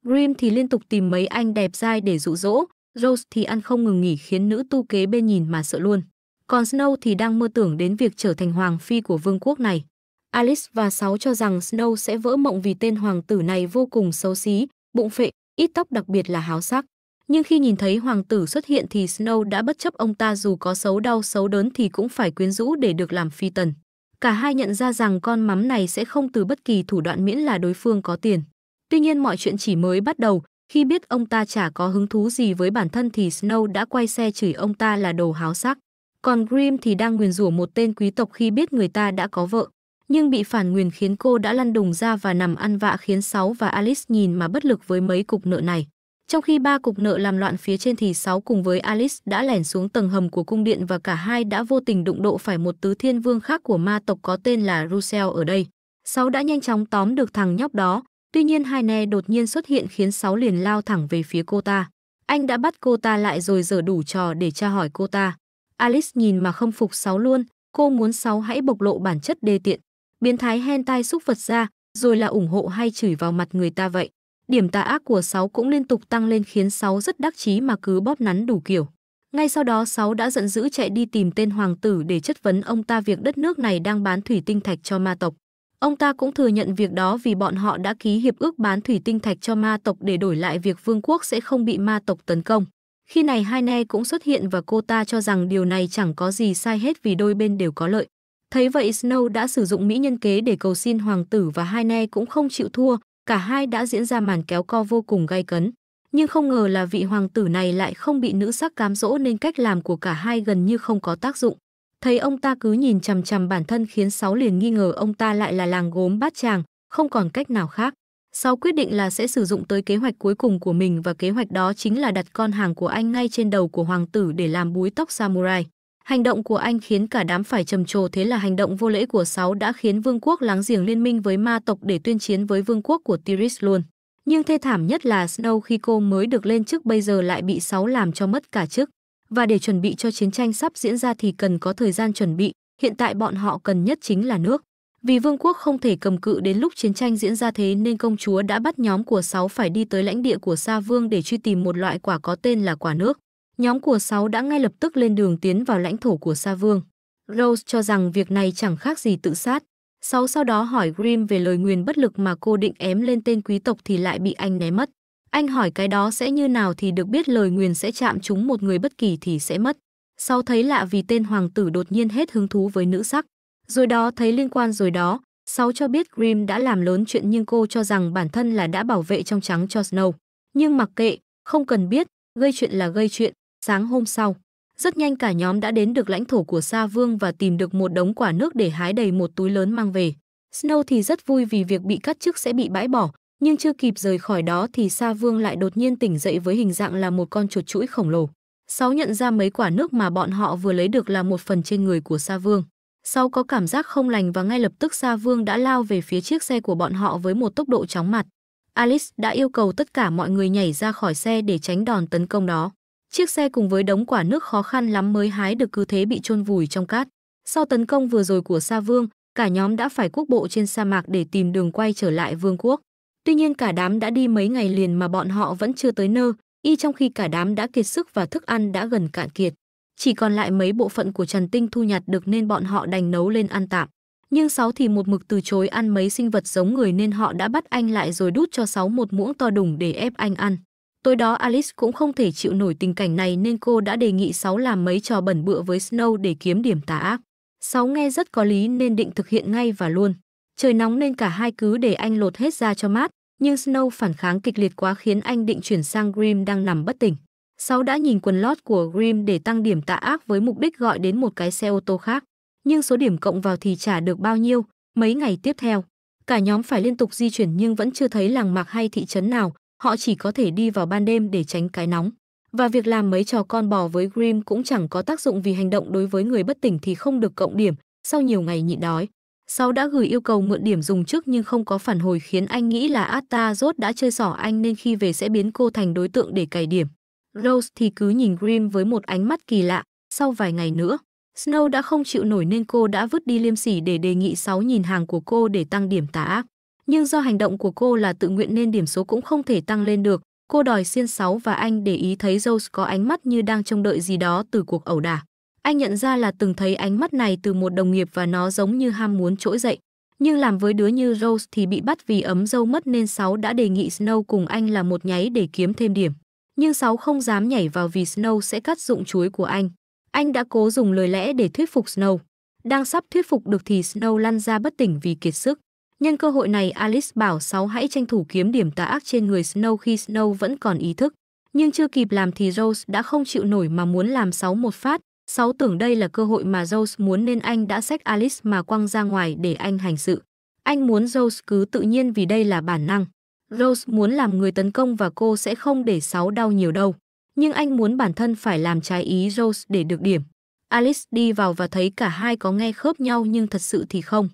Grim thì liên tục tìm mấy anh đẹp dai để dụ dỗ, Rose thì ăn không ngừng nghỉ khiến nữ tu kế bên nhìn mà sợ luôn. Còn Snow thì đang mơ tưởng đến việc trở thành hoàng phi của vương quốc này. Alice và Sáu cho rằng Snow sẽ vỡ mộng vì tên hoàng tử này vô cùng xấu xí, bụng phệ, ít tóc đặc biệt là háo sắc nhưng khi nhìn thấy hoàng tử xuất hiện thì Snow đã bất chấp ông ta dù có xấu đau xấu đớn thì cũng phải quyến rũ để được làm phi tần. Cả hai nhận ra rằng con mắm này sẽ không từ bất kỳ thủ đoạn miễn là đối phương có tiền. Tuy nhiên mọi chuyện chỉ mới bắt đầu, khi biết ông ta chả có hứng thú gì với bản thân thì Snow đã quay xe chửi ông ta là đồ háo sắc. Còn Grimm thì đang nguyền rủa một tên quý tộc khi biết người ta đã có vợ. Nhưng bị phản nguyền khiến cô đã lăn đùng ra và nằm ăn vạ khiến Sáu và Alice nhìn mà bất lực với mấy cục nợ này. Trong khi ba cục nợ làm loạn phía trên thì sáu cùng với Alice đã lẻn xuống tầng hầm của cung điện và cả hai đã vô tình đụng độ phải một tứ thiên vương khác của ma tộc có tên là Russell ở đây. Sáu đã nhanh chóng tóm được thằng nhóc đó, tuy nhiên hai nè đột nhiên xuất hiện khiến sáu liền lao thẳng về phía cô ta. Anh đã bắt cô ta lại rồi giờ đủ trò để tra hỏi cô ta. Alice nhìn mà không phục sáu luôn, cô muốn sáu hãy bộc lộ bản chất đê tiện. Biến thái hen tai xúc vật ra, rồi là ủng hộ hay chửi vào mặt người ta vậy. Điểm tà ác của sáu cũng liên tục tăng lên khiến sáu rất đắc chí mà cứ bóp nắn đủ kiểu. Ngay sau đó sáu đã giận dữ chạy đi tìm tên hoàng tử để chất vấn ông ta việc đất nước này đang bán thủy tinh thạch cho ma tộc. Ông ta cũng thừa nhận việc đó vì bọn họ đã ký hiệp ước bán thủy tinh thạch cho ma tộc để đổi lại việc vương quốc sẽ không bị ma tộc tấn công. Khi này hai Haine cũng xuất hiện và cô ta cho rằng điều này chẳng có gì sai hết vì đôi bên đều có lợi. Thấy vậy Snow đã sử dụng mỹ nhân kế để cầu xin hoàng tử và hai Haine cũng không chịu thua, cả hai đã diễn ra màn kéo co vô cùng gay cấn. Nhưng không ngờ là vị hoàng tử này lại không bị nữ sắc cám dỗ nên cách làm của cả hai gần như không có tác dụng. Thấy ông ta cứ nhìn chằm chằm bản thân khiến Sáu liền nghi ngờ ông ta lại là làng gốm bát tràng, không còn cách nào khác. Sáu quyết định là sẽ sử dụng tới kế hoạch cuối cùng của mình và kế hoạch đó chính là đặt con hàng của anh ngay trên đầu của hoàng tử để làm búi tóc samurai. Hành động của anh khiến cả đám phải trầm trồ thế là hành động vô lễ của Sáu đã khiến vương quốc láng giềng liên minh với ma tộc để tuyên chiến với vương quốc của Tiris luôn. Nhưng thê thảm nhất là Snow khi cô mới được lên chức bây giờ lại bị Sáu làm cho mất cả chức. Và để chuẩn bị cho chiến tranh sắp diễn ra thì cần có thời gian chuẩn bị, hiện tại bọn họ cần nhất chính là nước. Vì vương quốc không thể cầm cự đến lúc chiến tranh diễn ra thế nên công chúa đã bắt nhóm của Sáu phải đi tới lãnh địa của Sa Vương để truy tìm một loại quả có tên là quả nước. Nhóm của sáu đã ngay lập tức lên đường tiến vào lãnh thổ của Sa Vương. Rose cho rằng việc này chẳng khác gì tự sát. Sáu sau đó hỏi Grim về lời nguyền bất lực mà cô định ém lên tên quý tộc thì lại bị anh né mất. Anh hỏi cái đó sẽ như nào thì được biết lời nguyền sẽ chạm trúng một người bất kỳ thì sẽ mất. Sau thấy lạ vì tên hoàng tử đột nhiên hết hứng thú với nữ sắc. Rồi đó thấy liên quan rồi đó, Sáu cho biết Grim đã làm lớn chuyện nhưng cô cho rằng bản thân là đã bảo vệ trong trắng cho Snow. Nhưng mặc kệ, không cần biết, gây chuyện là gây chuyện, Sáng hôm sau, rất nhanh cả nhóm đã đến được lãnh thổ của Sa Vương và tìm được một đống quả nước để hái đầy một túi lớn mang về. Snow thì rất vui vì việc bị cắt chức sẽ bị bãi bỏ, nhưng chưa kịp rời khỏi đó thì Sa Vương lại đột nhiên tỉnh dậy với hình dạng là một con chuột chuỗi khổng lồ. Sáu nhận ra mấy quả nước mà bọn họ vừa lấy được là một phần trên người của Sa Vương. Sau có cảm giác không lành và ngay lập tức Sa Vương đã lao về phía chiếc xe của bọn họ với một tốc độ chóng mặt. Alice đã yêu cầu tất cả mọi người nhảy ra khỏi xe để tránh đòn tấn công đó. Chiếc xe cùng với đống quả nước khó khăn lắm mới hái được cứ thế bị chôn vùi trong cát. Sau tấn công vừa rồi của Sa Vương, cả nhóm đã phải quốc bộ trên sa mạc để tìm đường quay trở lại vương quốc. Tuy nhiên cả đám đã đi mấy ngày liền mà bọn họ vẫn chưa tới nơi, y trong khi cả đám đã kiệt sức và thức ăn đã gần cạn kiệt. Chỉ còn lại mấy bộ phận của Trần Tinh thu nhặt được nên bọn họ đành nấu lên ăn tạm. Nhưng Sáu thì một mực từ chối ăn mấy sinh vật giống người nên họ đã bắt anh lại rồi đút cho Sáu một muỗng to đùng để ép anh ăn. Tối đó Alice cũng không thể chịu nổi tình cảnh này nên cô đã đề nghị Sáu làm mấy trò bẩn bựa với Snow để kiếm điểm tà ác. Sáu nghe rất có lý nên định thực hiện ngay và luôn. Trời nóng nên cả hai cứ để anh lột hết ra cho mát, nhưng Snow phản kháng kịch liệt quá khiến anh định chuyển sang Grim đang nằm bất tỉnh. Sáu đã nhìn quần lót của Grim để tăng điểm tạ ác với mục đích gọi đến một cái xe ô tô khác. Nhưng số điểm cộng vào thì trả được bao nhiêu, mấy ngày tiếp theo. Cả nhóm phải liên tục di chuyển nhưng vẫn chưa thấy làng mạc hay thị trấn nào, họ chỉ có thể đi vào ban đêm để tránh cái nóng. Và việc làm mấy trò con bò với Grim cũng chẳng có tác dụng vì hành động đối với người bất tỉnh thì không được cộng điểm, sau nhiều ngày nhịn đói. Sáu đã gửi yêu cầu mượn điểm dùng trước nhưng không có phản hồi khiến anh nghĩ là Atta rốt đã chơi xỏ anh nên khi về sẽ biến cô thành đối tượng để cày điểm. Rose thì cứ nhìn Grim với một ánh mắt kỳ lạ, sau vài ngày nữa. Snow đã không chịu nổi nên cô đã vứt đi liêm sỉ để đề nghị Sáu nhìn hàng của cô để tăng điểm tả ác nhưng do hành động của cô là tự nguyện nên điểm số cũng không thể tăng lên được. Cô đòi xiên sáu và anh để ý thấy Rose có ánh mắt như đang trông đợi gì đó từ cuộc ẩu đả. Anh nhận ra là từng thấy ánh mắt này từ một đồng nghiệp và nó giống như ham muốn trỗi dậy. Nhưng làm với đứa như Rose thì bị bắt vì ấm dâu mất nên sáu đã đề nghị Snow cùng anh là một nháy để kiếm thêm điểm. Nhưng sáu không dám nhảy vào vì Snow sẽ cắt dụng chuối của anh. Anh đã cố dùng lời lẽ để thuyết phục Snow. Đang sắp thuyết phục được thì Snow lăn ra bất tỉnh vì kiệt sức. Nhân cơ hội này Alice bảo sáu hãy tranh thủ kiếm điểm tà ác trên người Snow khi Snow vẫn còn ý thức. Nhưng chưa kịp làm thì Rose đã không chịu nổi mà muốn làm sáu một phát. Sáu tưởng đây là cơ hội mà Rose muốn nên anh đã xách Alice mà quăng ra ngoài để anh hành sự. Anh muốn Rose cứ tự nhiên vì đây là bản năng. Rose muốn làm người tấn công và cô sẽ không để sáu đau nhiều đâu. Nhưng anh muốn bản thân phải làm trái ý Rose để được điểm. Alice đi vào và thấy cả hai có nghe khớp nhau nhưng thật sự thì không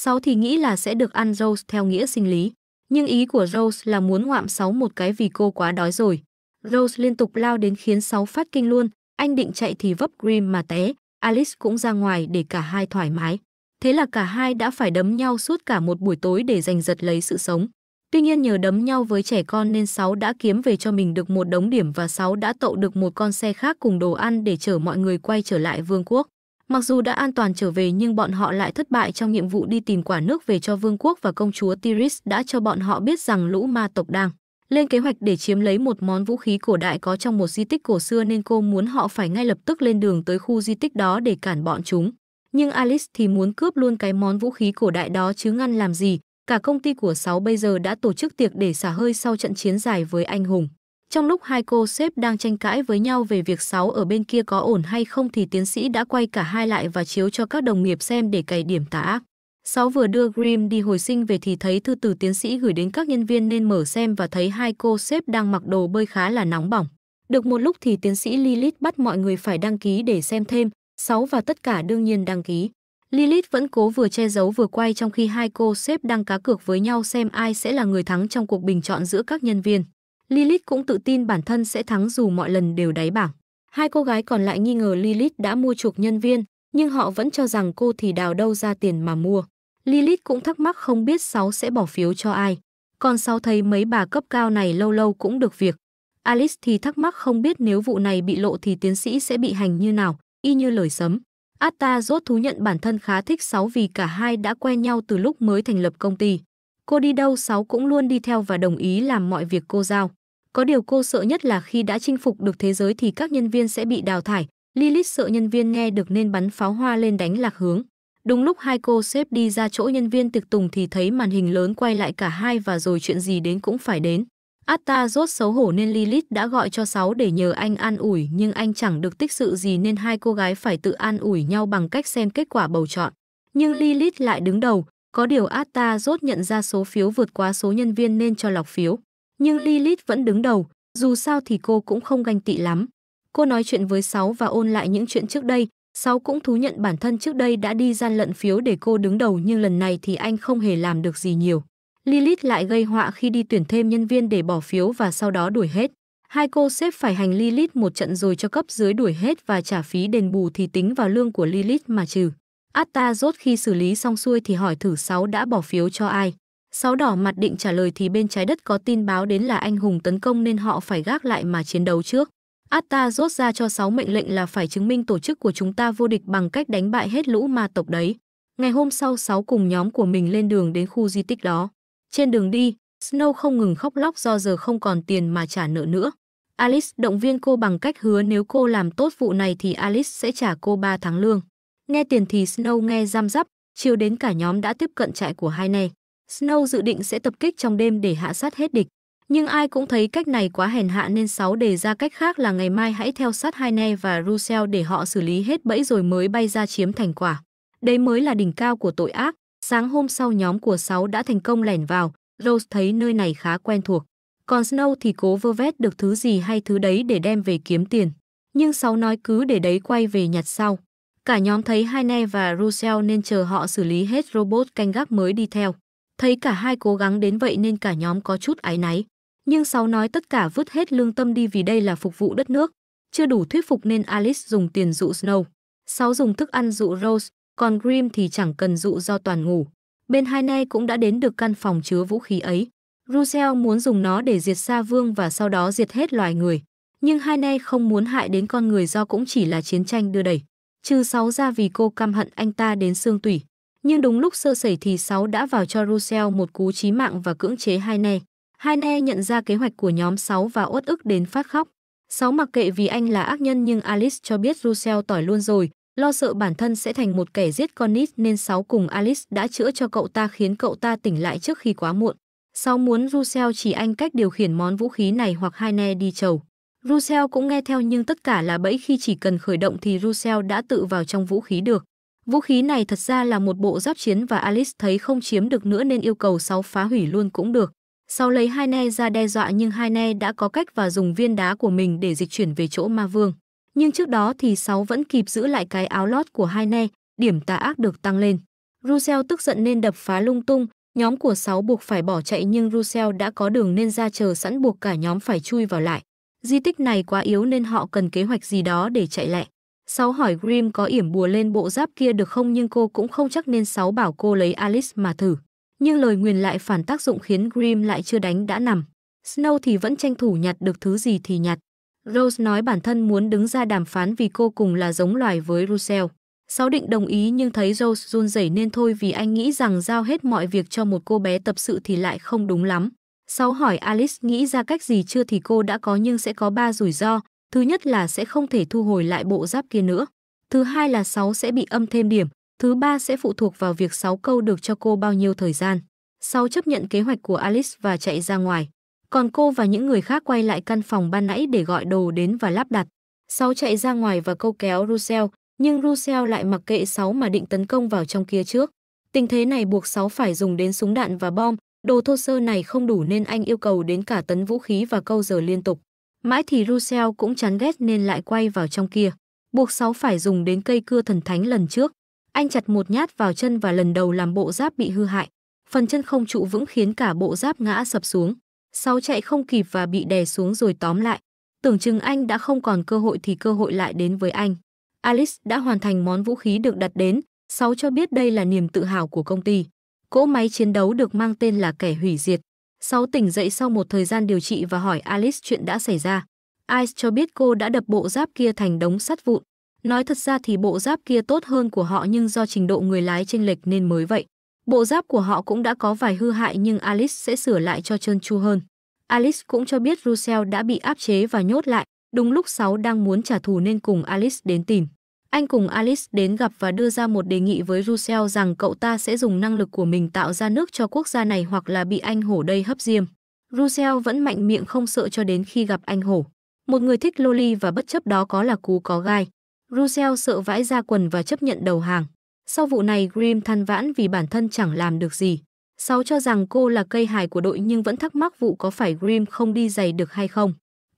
sáu thì nghĩ là sẽ được ăn Rose theo nghĩa sinh lý. Nhưng ý của Rose là muốn ngoạm sáu một cái vì cô quá đói rồi. Rose liên tục lao đến khiến sáu phát kinh luôn, anh định chạy thì vấp Grim mà té, Alice cũng ra ngoài để cả hai thoải mái. Thế là cả hai đã phải đấm nhau suốt cả một buổi tối để giành giật lấy sự sống. Tuy nhiên nhờ đấm nhau với trẻ con nên Sáu đã kiếm về cho mình được một đống điểm và Sáu đã tậu được một con xe khác cùng đồ ăn để chở mọi người quay trở lại vương quốc. Mặc dù đã an toàn trở về nhưng bọn họ lại thất bại trong nhiệm vụ đi tìm quả nước về cho vương quốc và công chúa Tiris đã cho bọn họ biết rằng lũ ma tộc đang lên kế hoạch để chiếm lấy một món vũ khí cổ đại có trong một di tích cổ xưa nên cô muốn họ phải ngay lập tức lên đường tới khu di tích đó để cản bọn chúng. Nhưng Alice thì muốn cướp luôn cái món vũ khí cổ đại đó chứ ngăn làm gì, cả công ty của Sáu bây giờ đã tổ chức tiệc để xả hơi sau trận chiến dài với anh hùng. Trong lúc hai cô sếp đang tranh cãi với nhau về việc sáu ở bên kia có ổn hay không thì tiến sĩ đã quay cả hai lại và chiếu cho các đồng nghiệp xem để cày điểm tả ác. Sáu vừa đưa Grim đi hồi sinh về thì thấy thư từ tiến sĩ gửi đến các nhân viên nên mở xem và thấy hai cô sếp đang mặc đồ bơi khá là nóng bỏng. Được một lúc thì tiến sĩ Lilith bắt mọi người phải đăng ký để xem thêm, Sáu và tất cả đương nhiên đăng ký. Lilith vẫn cố vừa che giấu vừa quay trong khi hai cô sếp đang cá cược với nhau xem ai sẽ là người thắng trong cuộc bình chọn giữa các nhân viên. Lilith cũng tự tin bản thân sẽ thắng dù mọi lần đều đáy bảng. Hai cô gái còn lại nghi ngờ Lilith đã mua chuộc nhân viên, nhưng họ vẫn cho rằng cô thì đào đâu ra tiền mà mua. Lilith cũng thắc mắc không biết sáu sẽ bỏ phiếu cho ai. Còn sáu thấy mấy bà cấp cao này lâu lâu cũng được việc. Alice thì thắc mắc không biết nếu vụ này bị lộ thì tiến sĩ sẽ bị hành như nào, y như lời sấm. Atta rốt thú nhận bản thân khá thích sáu vì cả hai đã quen nhau từ lúc mới thành lập công ty. Cô đi đâu sáu cũng luôn đi theo và đồng ý làm mọi việc cô giao. Có điều cô sợ nhất là khi đã chinh phục được thế giới thì các nhân viên sẽ bị đào thải. Lilith sợ nhân viên nghe được nên bắn pháo hoa lên đánh lạc hướng. Đúng lúc hai cô xếp đi ra chỗ nhân viên tiệc tùng thì thấy màn hình lớn quay lại cả hai và rồi chuyện gì đến cũng phải đến. Atta rốt xấu hổ nên Lilith đã gọi cho Sáu để nhờ anh an ủi nhưng anh chẳng được tích sự gì nên hai cô gái phải tự an ủi nhau bằng cách xem kết quả bầu chọn. Nhưng Lilith lại đứng đầu, có điều Atta rốt nhận ra số phiếu vượt quá số nhân viên nên cho lọc phiếu. Nhưng Lilith vẫn đứng đầu, dù sao thì cô cũng không ganh tị lắm. Cô nói chuyện với Sáu và ôn lại những chuyện trước đây, Sáu cũng thú nhận bản thân trước đây đã đi gian lận phiếu để cô đứng đầu nhưng lần này thì anh không hề làm được gì nhiều. Lilith lại gây họa khi đi tuyển thêm nhân viên để bỏ phiếu và sau đó đuổi hết. Hai cô xếp phải hành Lilith một trận rồi cho cấp dưới đuổi hết và trả phí đền bù thì tính vào lương của Lilith mà trừ. Atta rốt khi xử lý xong xuôi thì hỏi thử sáu đã bỏ phiếu cho ai. Sáu đỏ mặt định trả lời thì bên trái đất có tin báo đến là anh hùng tấn công nên họ phải gác lại mà chiến đấu trước. Atta rốt ra cho sáu mệnh lệnh là phải chứng minh tổ chức của chúng ta vô địch bằng cách đánh bại hết lũ ma tộc đấy. Ngày hôm sau sáu cùng nhóm của mình lên đường đến khu di tích đó. Trên đường đi, Snow không ngừng khóc lóc do giờ không còn tiền mà trả nợ nữa. Alice động viên cô bằng cách hứa nếu cô làm tốt vụ này thì Alice sẽ trả cô 3 tháng lương. Nghe tiền thì Snow nghe răm rắp, chiều đến cả nhóm đã tiếp cận trại của hai này. Snow dự định sẽ tập kích trong đêm để hạ sát hết địch. Nhưng ai cũng thấy cách này quá hèn hạ nên sáu đề ra cách khác là ngày mai hãy theo sát Haine và Russell để họ xử lý hết bẫy rồi mới bay ra chiếm thành quả. Đấy mới là đỉnh cao của tội ác. Sáng hôm sau nhóm của sáu đã thành công lẻn vào, Rose thấy nơi này khá quen thuộc. Còn Snow thì cố vơ vét được thứ gì hay thứ đấy để đem về kiếm tiền. Nhưng sáu nói cứ để đấy quay về nhặt sau. Cả nhóm thấy Haine và Russell nên chờ họ xử lý hết robot canh gác mới đi theo. Thấy cả hai cố gắng đến vậy nên cả nhóm có chút áy náy. Nhưng Sáu nói tất cả vứt hết lương tâm đi vì đây là phục vụ đất nước. Chưa đủ thuyết phục nên Alice dùng tiền dụ Snow. Sáu dùng thức ăn dụ Rose, còn Grim thì chẳng cần dụ do toàn ngủ. Bên hai nay cũng đã đến được căn phòng chứa vũ khí ấy. Russell muốn dùng nó để diệt Sa Vương và sau đó diệt hết loài người. Nhưng hai nay không muốn hại đến con người do cũng chỉ là chiến tranh đưa đẩy. Trừ sáu ra vì cô căm hận anh ta đến xương tủy. Nhưng đúng lúc sơ sẩy thì sáu đã vào cho Russell một cú chí mạng và cưỡng chế hai ne. Hai ne nhận ra kế hoạch của nhóm sáu và uất ức đến phát khóc. Sáu mặc kệ vì anh là ác nhân nhưng Alice cho biết Russell tỏi luôn rồi, lo sợ bản thân sẽ thành một kẻ giết con nít nên Sáu cùng Alice đã chữa cho cậu ta khiến cậu ta tỉnh lại trước khi quá muộn. Sáu muốn Russell chỉ anh cách điều khiển món vũ khí này hoặc hai ne đi chầu. Russell cũng nghe theo nhưng tất cả là bẫy khi chỉ cần khởi động thì Russell đã tự vào trong vũ khí được. Vũ khí này thật ra là một bộ giáp chiến và Alice thấy không chiếm được nữa nên yêu cầu sáu phá hủy luôn cũng được. Sau lấy hai ne ra đe dọa nhưng hai ne đã có cách và dùng viên đá của mình để dịch chuyển về chỗ ma vương. Nhưng trước đó thì sáu vẫn kịp giữ lại cái áo lót của hai ne, điểm tà ác được tăng lên. Russell tức giận nên đập phá lung tung, nhóm của sáu buộc phải bỏ chạy nhưng Russell đã có đường nên ra chờ sẵn buộc cả nhóm phải chui vào lại. Di tích này quá yếu nên họ cần kế hoạch gì đó để chạy lại. Sáu hỏi Grim có yểm bùa lên bộ giáp kia được không nhưng cô cũng không chắc nên sáu bảo cô lấy Alice mà thử. Nhưng lời nguyền lại phản tác dụng khiến Grim lại chưa đánh đã nằm. Snow thì vẫn tranh thủ nhặt được thứ gì thì nhặt. Rose nói bản thân muốn đứng ra đàm phán vì cô cùng là giống loài với Russell. Sáu định đồng ý nhưng thấy Rose run rẩy nên thôi vì anh nghĩ rằng giao hết mọi việc cho một cô bé tập sự thì lại không đúng lắm. Sáu hỏi Alice nghĩ ra cách gì chưa thì cô đã có nhưng sẽ có ba rủi ro, Thứ nhất là sẽ không thể thu hồi lại bộ giáp kia nữa. Thứ hai là 6 sẽ bị âm thêm điểm. Thứ ba sẽ phụ thuộc vào việc 6 câu được cho cô bao nhiêu thời gian. 6 chấp nhận kế hoạch của Alice và chạy ra ngoài. Còn cô và những người khác quay lại căn phòng ban nãy để gọi đồ đến và lắp đặt. 6 chạy ra ngoài và câu kéo Russell, nhưng Russell lại mặc kệ 6 mà định tấn công vào trong kia trước. Tình thế này buộc 6 phải dùng đến súng đạn và bom, đồ thô sơ này không đủ nên anh yêu cầu đến cả tấn vũ khí và câu giờ liên tục. Mãi thì Russell cũng chán ghét nên lại quay vào trong kia. Buộc sáu phải dùng đến cây cưa thần thánh lần trước. Anh chặt một nhát vào chân và lần đầu làm bộ giáp bị hư hại. Phần chân không trụ vững khiến cả bộ giáp ngã sập xuống. Sáu chạy không kịp và bị đè xuống rồi tóm lại. Tưởng chừng anh đã không còn cơ hội thì cơ hội lại đến với anh. Alice đã hoàn thành món vũ khí được đặt đến. Sáu cho biết đây là niềm tự hào của công ty. Cỗ máy chiến đấu được mang tên là kẻ hủy diệt. Sáu tỉnh dậy sau một thời gian điều trị và hỏi Alice chuyện đã xảy ra. Ice cho biết cô đã đập bộ giáp kia thành đống sắt vụn. Nói thật ra thì bộ giáp kia tốt hơn của họ nhưng do trình độ người lái chênh lệch nên mới vậy. Bộ giáp của họ cũng đã có vài hư hại nhưng Alice sẽ sửa lại cho trơn tru hơn. Alice cũng cho biết Russell đã bị áp chế và nhốt lại, đúng lúc Sáu đang muốn trả thù nên cùng Alice đến tìm. Anh cùng Alice đến gặp và đưa ra một đề nghị với Russell rằng cậu ta sẽ dùng năng lực của mình tạo ra nước cho quốc gia này hoặc là bị anh hổ đây hấp diêm. Russell vẫn mạnh miệng không sợ cho đến khi gặp anh hổ. Một người thích loli và bất chấp đó có là cú có gai. Russell sợ vãi ra quần và chấp nhận đầu hàng. Sau vụ này Grim than vãn vì bản thân chẳng làm được gì. Sáu cho rằng cô là cây hài của đội nhưng vẫn thắc mắc vụ có phải Grim không đi giày được hay không.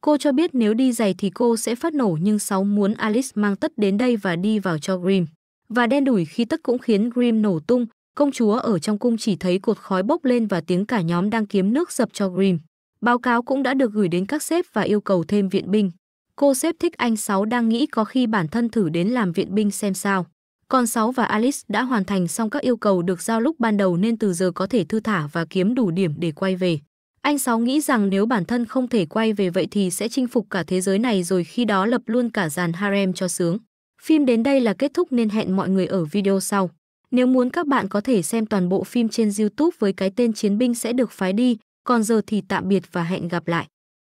Cô cho biết nếu đi giày thì cô sẽ phát nổ nhưng Sáu muốn Alice mang tất đến đây và đi vào cho Grim. Và đen đủi khi tất cũng khiến Grim nổ tung, công chúa ở trong cung chỉ thấy cột khói bốc lên và tiếng cả nhóm đang kiếm nước dập cho Grim. Báo cáo cũng đã được gửi đến các sếp và yêu cầu thêm viện binh. Cô sếp thích anh Sáu đang nghĩ có khi bản thân thử đến làm viện binh xem sao. Còn Sáu và Alice đã hoàn thành xong các yêu cầu được giao lúc ban đầu nên từ giờ có thể thư thả và kiếm đủ điểm để quay về. Anh Sáu nghĩ rằng nếu bản thân không thể quay về vậy thì sẽ chinh phục cả thế giới này rồi khi đó lập luôn cả dàn harem cho sướng. Phim đến đây là kết thúc nên hẹn mọi người ở video sau. Nếu muốn các bạn có thể xem toàn bộ phim trên YouTube với cái tên Chiến binh sẽ được phái đi, còn giờ thì tạm biệt và hẹn gặp lại.